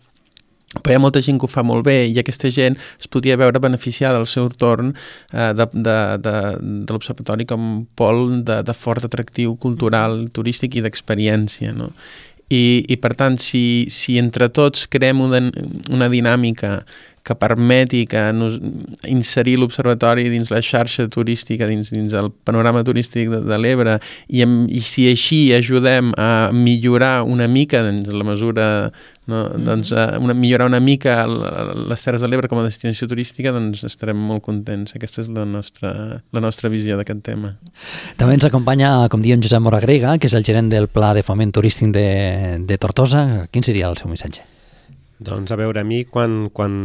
però hi ha molta gent que ho fa molt bé i aquesta gent es podria veure beneficiada al seu torn eh, de, de, de, de l'Observatori com pol de, de fort atractiu cultural, turístic i d'experiència. No? I, I per tant, si, si entre tots creem una, una dinàmica que permeti que nos, inserir l'observatori dins la xarxa turística, dins, dins el panorama turístic de, de l'Ebre, i, i si així ajudem a millorar una mica, doncs, la mesura no? Mm -hmm. doncs, eh, una, millorar una mica les Terres de l'Ebre com a destinació turística, doncs estarem molt contents. Aquesta és la nostra, la nostra visió d'aquest tema. També ens acompanya, com diu Josep Moragrega, que és el gerent del Pla de Foment Turístic de, de Tortosa. Quin seria el seu missatge? Doncs a veure, a mi quan, quan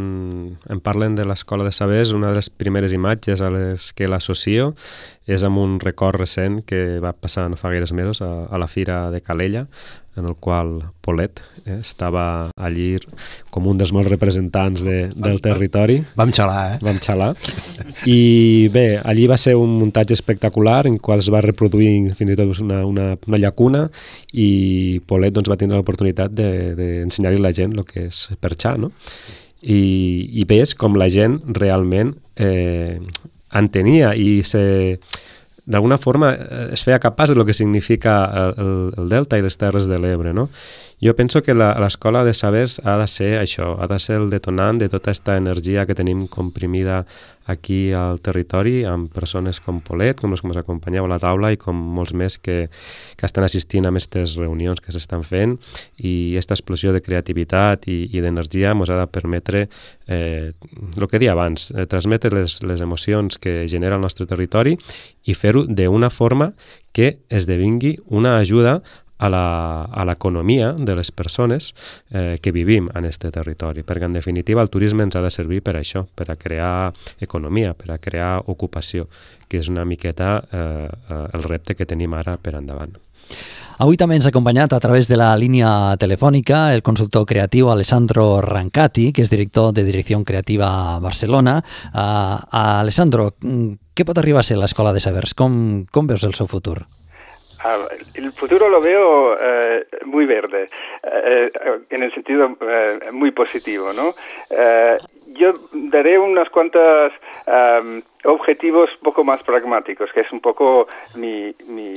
em parlen de l'Escola de Sabers, una de les primeres imatges a les que l'associo és amb un record recent que va passar no fa gaires mesos a, a la Fira de Calella, en el qual Polet eh, estava allí com un dels molts representants de, del territori. Vam xalar, eh? Vam xalar. I bé, allí va ser un muntatge espectacular en qual es va reproduir fins i tot una, una, una llacuna i Polet doncs, va tenir l'oportunitat densenyar hi de, de a la gent el que és perxar, no? I, i veus com la gent realment eh, entenia i se d'alguna forma eh, es feia capaç de lo que significa eh, el, el Delta i les Terres de l'Ebre, no? Jo penso que l'escola de sabers ha de ser això, ha de ser el detonant de tota aquesta energia que tenim comprimida aquí al territori amb persones com Polet, com les que ens acompanyeu a la taula i com molts més que, que estan assistint a aquestes reunions que s'estan fent i aquesta explosió de creativitat i, i d'energia ens ha de permetre eh, que dia abans, eh, transmetre les, les emocions que genera el nostre territori i fer-ho d'una forma que esdevingui una ajuda a l'economia de les persones eh, que vivim en aquest territori, perquè en definitiva el turisme ens ha de servir per això, per a crear economia, per a crear ocupació, que és una miqueta eh, eh, el repte que tenim ara per endavant. Avui també ens ha acompanyat a través de la línia telefònica el consultor creatiu Alessandro Rancati, que és director de Direcció Creativa a Barcelona. Uh, Alessandro, mm, què pot arribar a ser l'Escola de Sabers? Com, com veus el seu futur? el futuro lo veo eh, muy verde, eh, en el sentido eh, muy positivo, ¿no? yo daré unas cuantas um, objetivos poco más pragmáticos, que es un poco mi,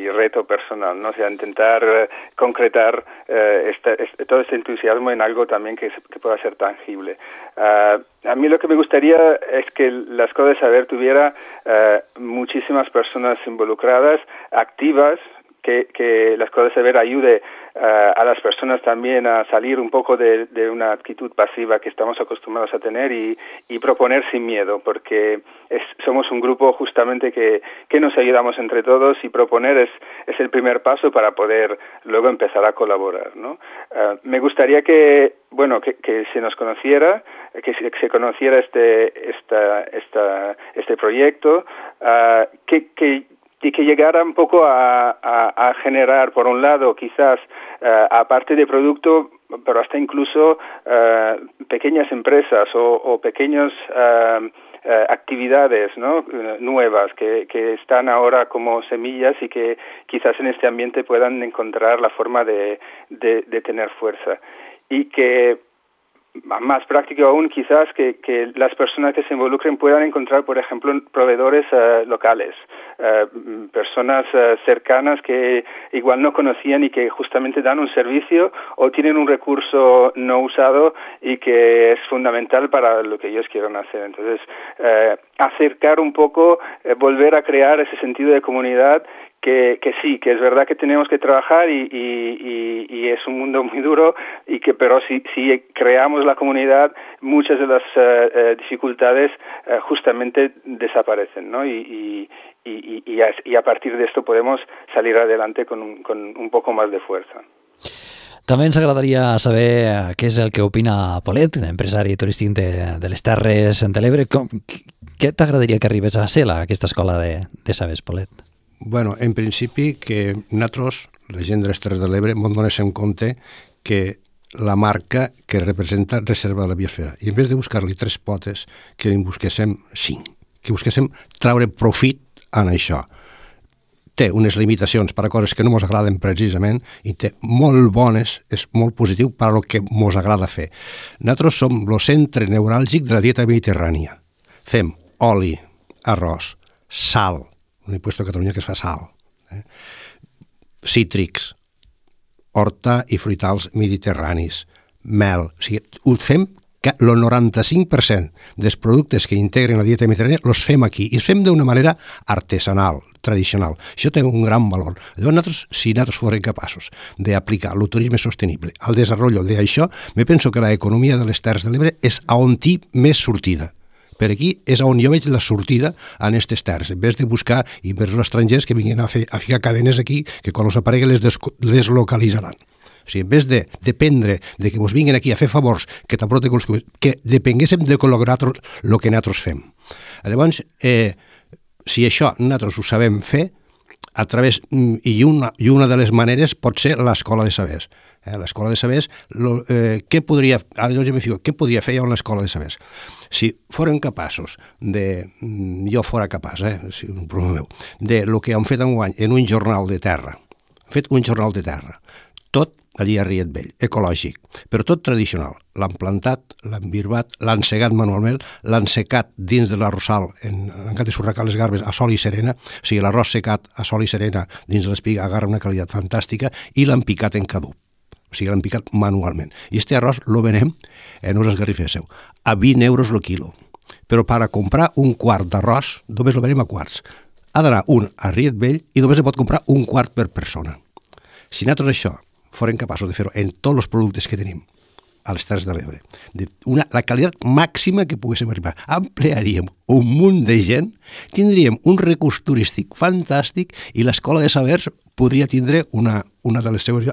reto personal, ¿no? sea, intentar concretar este, este, todo este entusiasmo en algo también que, pueda ser tangible. a mí lo que me gustaría es que Las cosas de Saber tuviera muchísimas personas involucradas, activas, que, que la escuela de Severa ayude eh, a las personas también a salir un poco de, una actitud pasiva que estamos acostumbrados a tener y, proponer sin miedo, porque somos un grupo justamente que, que, nos ayudamos entre todos y proponer es, es, el primer paso para poder luego empezar a colaborar. ¿no? Eh, me gustaría que bueno que, que, se nos conociera eh, que se, conociera este esta, esta, este proyecto uh, que, que y que llegara un poco a, a, generar, por un lado, quizás, uh, aparte de producto, pero hasta incluso eh, pequeñas empresas o, o pequeños eh, actividades ¿no? nuevas que, que, están ahora como semillas y que quizás en este ambiente puedan encontrar la forma de, de, de tener fuerza. Y que más práctico aún quizás que, que, las personas que se involucren puedan encontrar, por ejemplo, proveedores eh, locales, eh, personas eh, cercanas que igual no conocían y que justamente dan un servicio o tienen un recurso no usado y que es fundamental para lo que ellos quieran hacer. Entonces, acercar un poco, volver a crear ese sentido de comunidad que, sí, que es verdad que tenemos que trabajar y, es un mundo muy duro y que pero si, creamos la comunidad muchas de las eh, eh, dificultades eh, justamente desaparecen, Y, a, partir de esto podemos salir adelante con un, poco más de fuerza. También se agradaría saber qué es el que opina Polet, empresario turístic de, de les Terres de ¿Qué te agradaría que arribes a ser que esta escuela de, de Sabes, Polet? bueno, en principi que nosaltres, la gent de les Terres de l'Ebre, ens dones en compte que la marca que representa Reserva de la Biosfera. I en vez de buscar-li tres potes, que en busquéssim cinc, que busquéssim traure profit en això. Té unes limitacions per a coses que no ens agraden precisament i té molt bones, és molt positiu per al lo que ens agrada fer. Nosaltres som el centre neuràlgic de la dieta mediterrània. Fem oli, arròs, sal, un impuesto a Catalunya que es fa sal. Eh? Cítrics, horta i fruitals mediterranis, mel, o sigui, ho fem que el 95% dels productes que integren la dieta mediterrània els fem aquí i els fem d'una manera artesanal, tradicional. Això té un gran valor. Llavors, nosaltres, si nosaltres fórem capaços d'aplicar el turisme sostenible al desenvolupament d'això, me penso que l'economia de les Terres de l'Ebre és a on té més sortida. Per aquí és on jo veig la sortida en aquestes terres, en vez de buscar inversors estrangers que vinguin a, fer, a ficar cadenes aquí, que quan els aparegui les deslocalitzaran. O sigui, en vez de dependre de que ens vinguin aquí a fer favors, que t'aproten els que depenguéssim de el que nosaltres fem. Llavors, eh, si això nosaltres ho sabem fer, a través, mm, i una, i una de les maneres pot ser l'escola de sabers eh, l'escola de sabers, lo, eh, què podria, ara jo ja m'hi fico, què podria fer jo en l'escola de sabers? Si foren capaços de, mm, jo fora capaç, eh, si un problema meu, de lo que han fet en guany en un jornal de terra, han fet un jornal de terra, tot allí a Riet Vell, ecològic, però tot tradicional. L'han plantat, l'han virbat, l'han segat manualment, l'han secat dins de la rossal, en, en cas de surracar les garbes, a sol i serena, o sigui, l'arròs secat a sol i serena dins de l'espiga agarra una qualitat fantàstica i l'han picat en cadup o sigui, l'han picat manualment. I este arròs lo venem, eh, no us esgarrifeu, a 20 euros lo quilo. Però per a comprar un quart d'arròs, només lo venem a quarts. Ha d'anar un a Riet Vell i només es pot comprar un quart per persona. Si nosaltres això forem capaços de fer-ho en tots els productes que tenim, a les Terres de l'Ebre. Una, la qualitat màxima que poguéssim arribar. Ampliaríem un munt de gent, tindríem un recurs turístic fantàstic i l'escola de sabers podria tindre una, una de les seues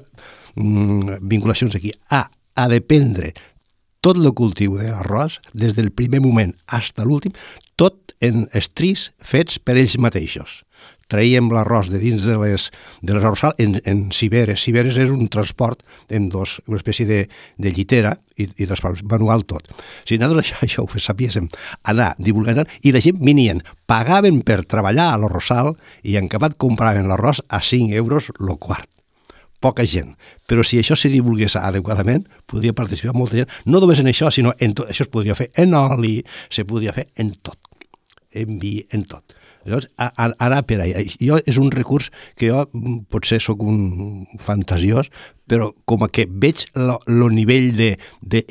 mm, vinculacions aquí. A, a dependre tot el cultiu de l'arròs, des del primer moment fins a l'últim, tot en estris fets per ells mateixos. Traiem l'arròs de dins de les, de les arrossals en, en ciberes. Ciberes és un transport en dos, una espècie de, de llitera i, i transport manual tot. Si nosaltres això, això ho sapiéssim, anar divulgant i la gent vinien, pagaven per treballar a l'arrossal i en acabat compraven l'arròs a 5 euros lo quart poca gent. Però si això se divulgués adequadament, podria participar molta gent, no només en això, sinó en tot. Això es podria fer en oli, se podria fer en tot, en vi, en tot. Llavors, ara per allà. Jo és un recurs que jo mm, potser sóc un fantasiós, però com que veig el nivell d'emoció de,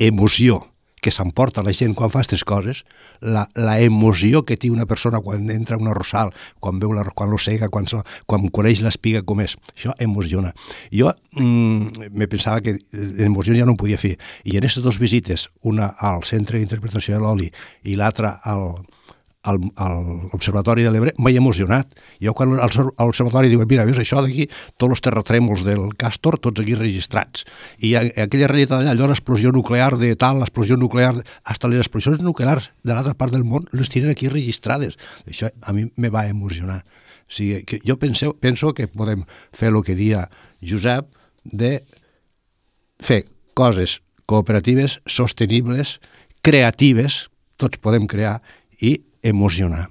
de que s'emporta la gent quan fa aquestes coses, la, la emoció que té una persona quan entra a una rosal, quan veu la, quan sega, quan, quan coneix l'espiga com és, això emociona. Jo mm, me pensava que l'emoció eh, ja no ho podia fer, i en aquestes dues visites, una al Centre d'Interpretació de l'Oli i l'altra al, a l'Observatori de l'Ebre m'he emocionat. Jo quan l'Observatori diu, mira, veus això d'aquí, tots els terratrèmols del Castor, tots aquí registrats. I aquella realitat d'allà, allò, l'explosió nuclear de tal, l'explosió nuclear... Hasta les explosions nuclears de l'altra part del món les tenen aquí registrades. Això a mi me va emocionar. O sigui, que jo penseu, penso que podem fer el que dia Josep de fer coses cooperatives, sostenibles, creatives, tots podem crear i emocionar.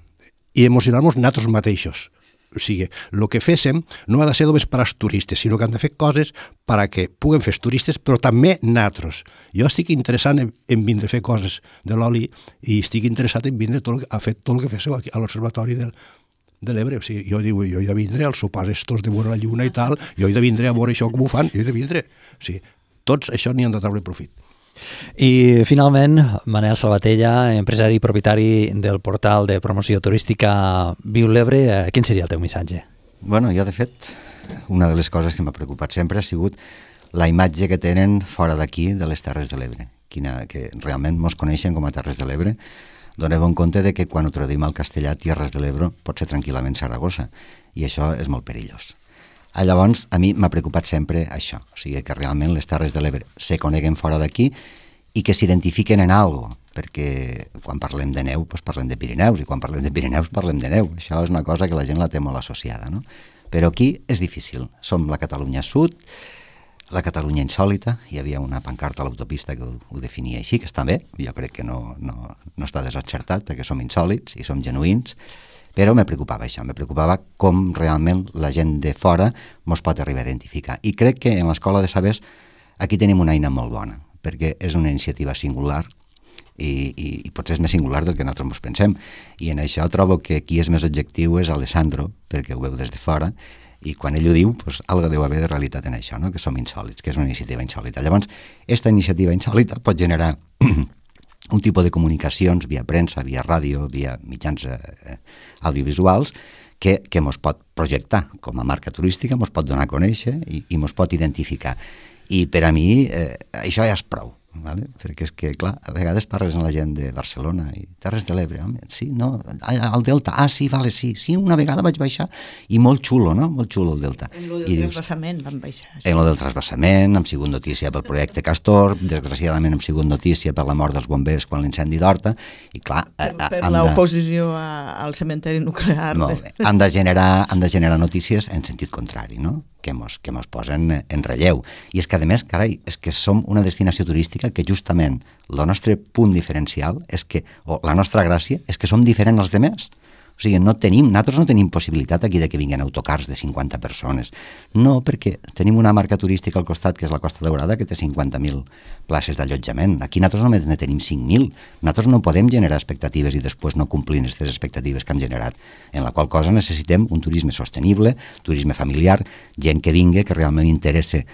I emocionar-nos nosaltres mateixos. O sigui, el que féssim no ha de ser només per als turistes, sinó que han de fer coses per a que puguen fer els turistes, però també nosaltres. Jo estic interessant en, en vindre a fer coses de l'oli i estic interessat en vindre tot el, a fer tot el que féssim aquí a l'Observatori del, de l'Ebre. O sigui, jo diu, jo he de vindre als sopars estos de veure la lluna i tal, jo he de vindre a veure això com ho fan, jo he de vindre. O sigui, tots això n'hi han de treure profit. I finalment, Manel Salvatella, empresari i propietari del portal de promoció turística Viu l'Ebre, eh, quin seria el teu missatge? Bueno, jo de fet, una de les coses que m'ha preocupat sempre ha sigut la imatge que tenen fora d'aquí de les Terres de l'Ebre, quina, que realment mos coneixen com a Terres de l'Ebre, doneu bon compte de que quan ho traduïm al castellà Terres de l'Ebre pot ser tranquil·lament Saragossa, i això és molt perillós. Ah, llavors, a mi m'ha preocupat sempre això, o sigui, que realment les Terres de l'Ebre se coneguen fora d'aquí i que s'identifiquen en algo, perquè quan parlem de neu, doncs parlem de Pirineus, i quan parlem de Pirineus parlem de neu. Això és una cosa que la gent la té molt associada, no? Però aquí és difícil. Som la Catalunya Sud, la Catalunya insòlita, hi havia una pancarta a l'autopista que ho, ho definia així, que està bé, jo crec que no, no, no està desacertat, que som insòlits i som genuïns, però me preocupava això, me preocupava com realment la gent de fora mos pot arribar a identificar. I crec que en l'Escola de Sabers aquí tenim una eina molt bona, perquè és una iniciativa singular i, i, i potser és més singular del que nosaltres ens pensem. I en això trobo que qui és més objectiu és Alessandro, perquè ho veu des de fora, i quan ell ho diu, doncs, algo deu haver de realitat en això, no? que som insòlids, que és una iniciativa insòlita. Llavors, aquesta iniciativa insòlita pot generar un tipus de comunicacions via premsa, via ràdio, via mitjans eh, audiovisuals que, que pot projectar com a marca turística, ens pot donar a conèixer i, i pot identificar. I per a mi eh, això ja és prou. Vale? Perquè és que, clar, a vegades parles amb la gent de Barcelona i Terres de l'Ebre, home, sí, no, al Delta, ah, sí, vale, sí, sí, una vegada vaig baixar, i molt xulo, no?, molt xulo el Delta. En el del trasbassament transvasament van baixar. Sí. En lo del trasbassament, hem sigut notícia pel projecte Castor, desgraciadament hem sigut notícia per la mort dels bombers quan l'incendi d'Horta, i clar... Eh, per, per eh, l'oposició de... al cementeri nuclear. Molt bé, hem de, generar, hem de generar notícies en sentit contrari, no? que mos, que mos posen en relleu. I és que, a més, carai, és que som una destinació turística que justament el nostre punt diferencial és que, o la nostra gràcia, és que som diferents als altres. O sigui, no tenim, nosaltres no tenim possibilitat aquí de que vinguin autocars de 50 persones. No, perquè tenim una marca turística al costat, que és la Costa Daurada, que té 50.000 places d'allotjament. Aquí nosaltres només ne tenim 5.000. Nosaltres no podem generar expectatives i després no complir aquestes expectatives que hem generat, en la qual cosa necessitem un turisme sostenible, turisme familiar, gent que vingui, que realment interesse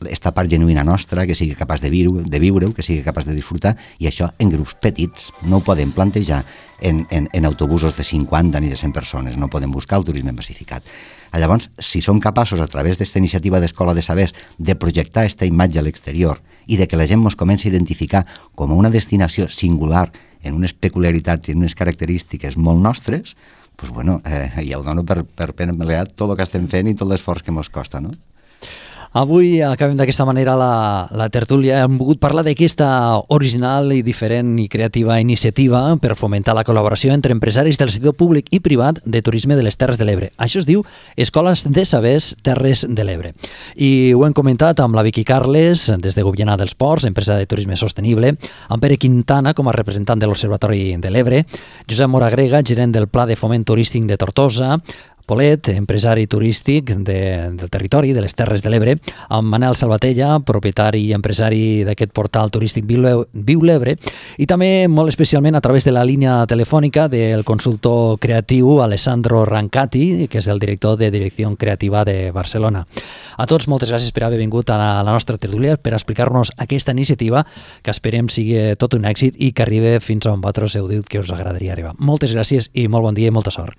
aquesta part genuïna nostra, que sigui capaç de viure, de viure que sigui capaç de disfrutar, i això en grups petits no ho podem plantejar en, en, en autobusos de 50 ni de 100 persones, no podem buscar el turisme massificat. Llavors, si som capaços, a través d'aquesta iniciativa d'Escola de Sabers, de projectar aquesta imatge a l'exterior i de que la gent ens comenci a identificar com a una destinació singular en unes peculiaritats i en unes característiques molt nostres, pues bueno, eh, ja ho dono per, per per tot el que estem fent i tot l'esforç que ens costa, no? Avui acabem d'aquesta manera la, la tertúlia. Hem volgut parlar d'aquesta original i diferent i creativa iniciativa per fomentar la col·laboració entre empresaris del sector públic i privat de turisme de les Terres de l'Ebre. Això es diu Escoles de Sabers Terres de l'Ebre. I ho hem comentat amb la Vicky Carles, des de Goviana dels Ports, empresa de turisme sostenible, amb Pere Quintana com a representant de l'Observatori de l'Ebre, Josep Moragrega, gerent del Pla de Foment Turístic de Tortosa, Polet, empresari turístic de, del territori, de les Terres de l'Ebre, amb Manel Salvatella, propietari i empresari d'aquest portal turístic Viu l'Ebre, i també molt especialment a través de la línia telefònica del consultor creatiu Alessandro Rancati, que és el director de Direcció Creativa de Barcelona. A tots, moltes gràcies per haver vingut a la nostra tertúlia per explicar-nos aquesta iniciativa que esperem sigui tot un èxit i que arribi fins on vosaltres heu dit que us agradaria arribar. Moltes gràcies i molt bon dia i molta sort.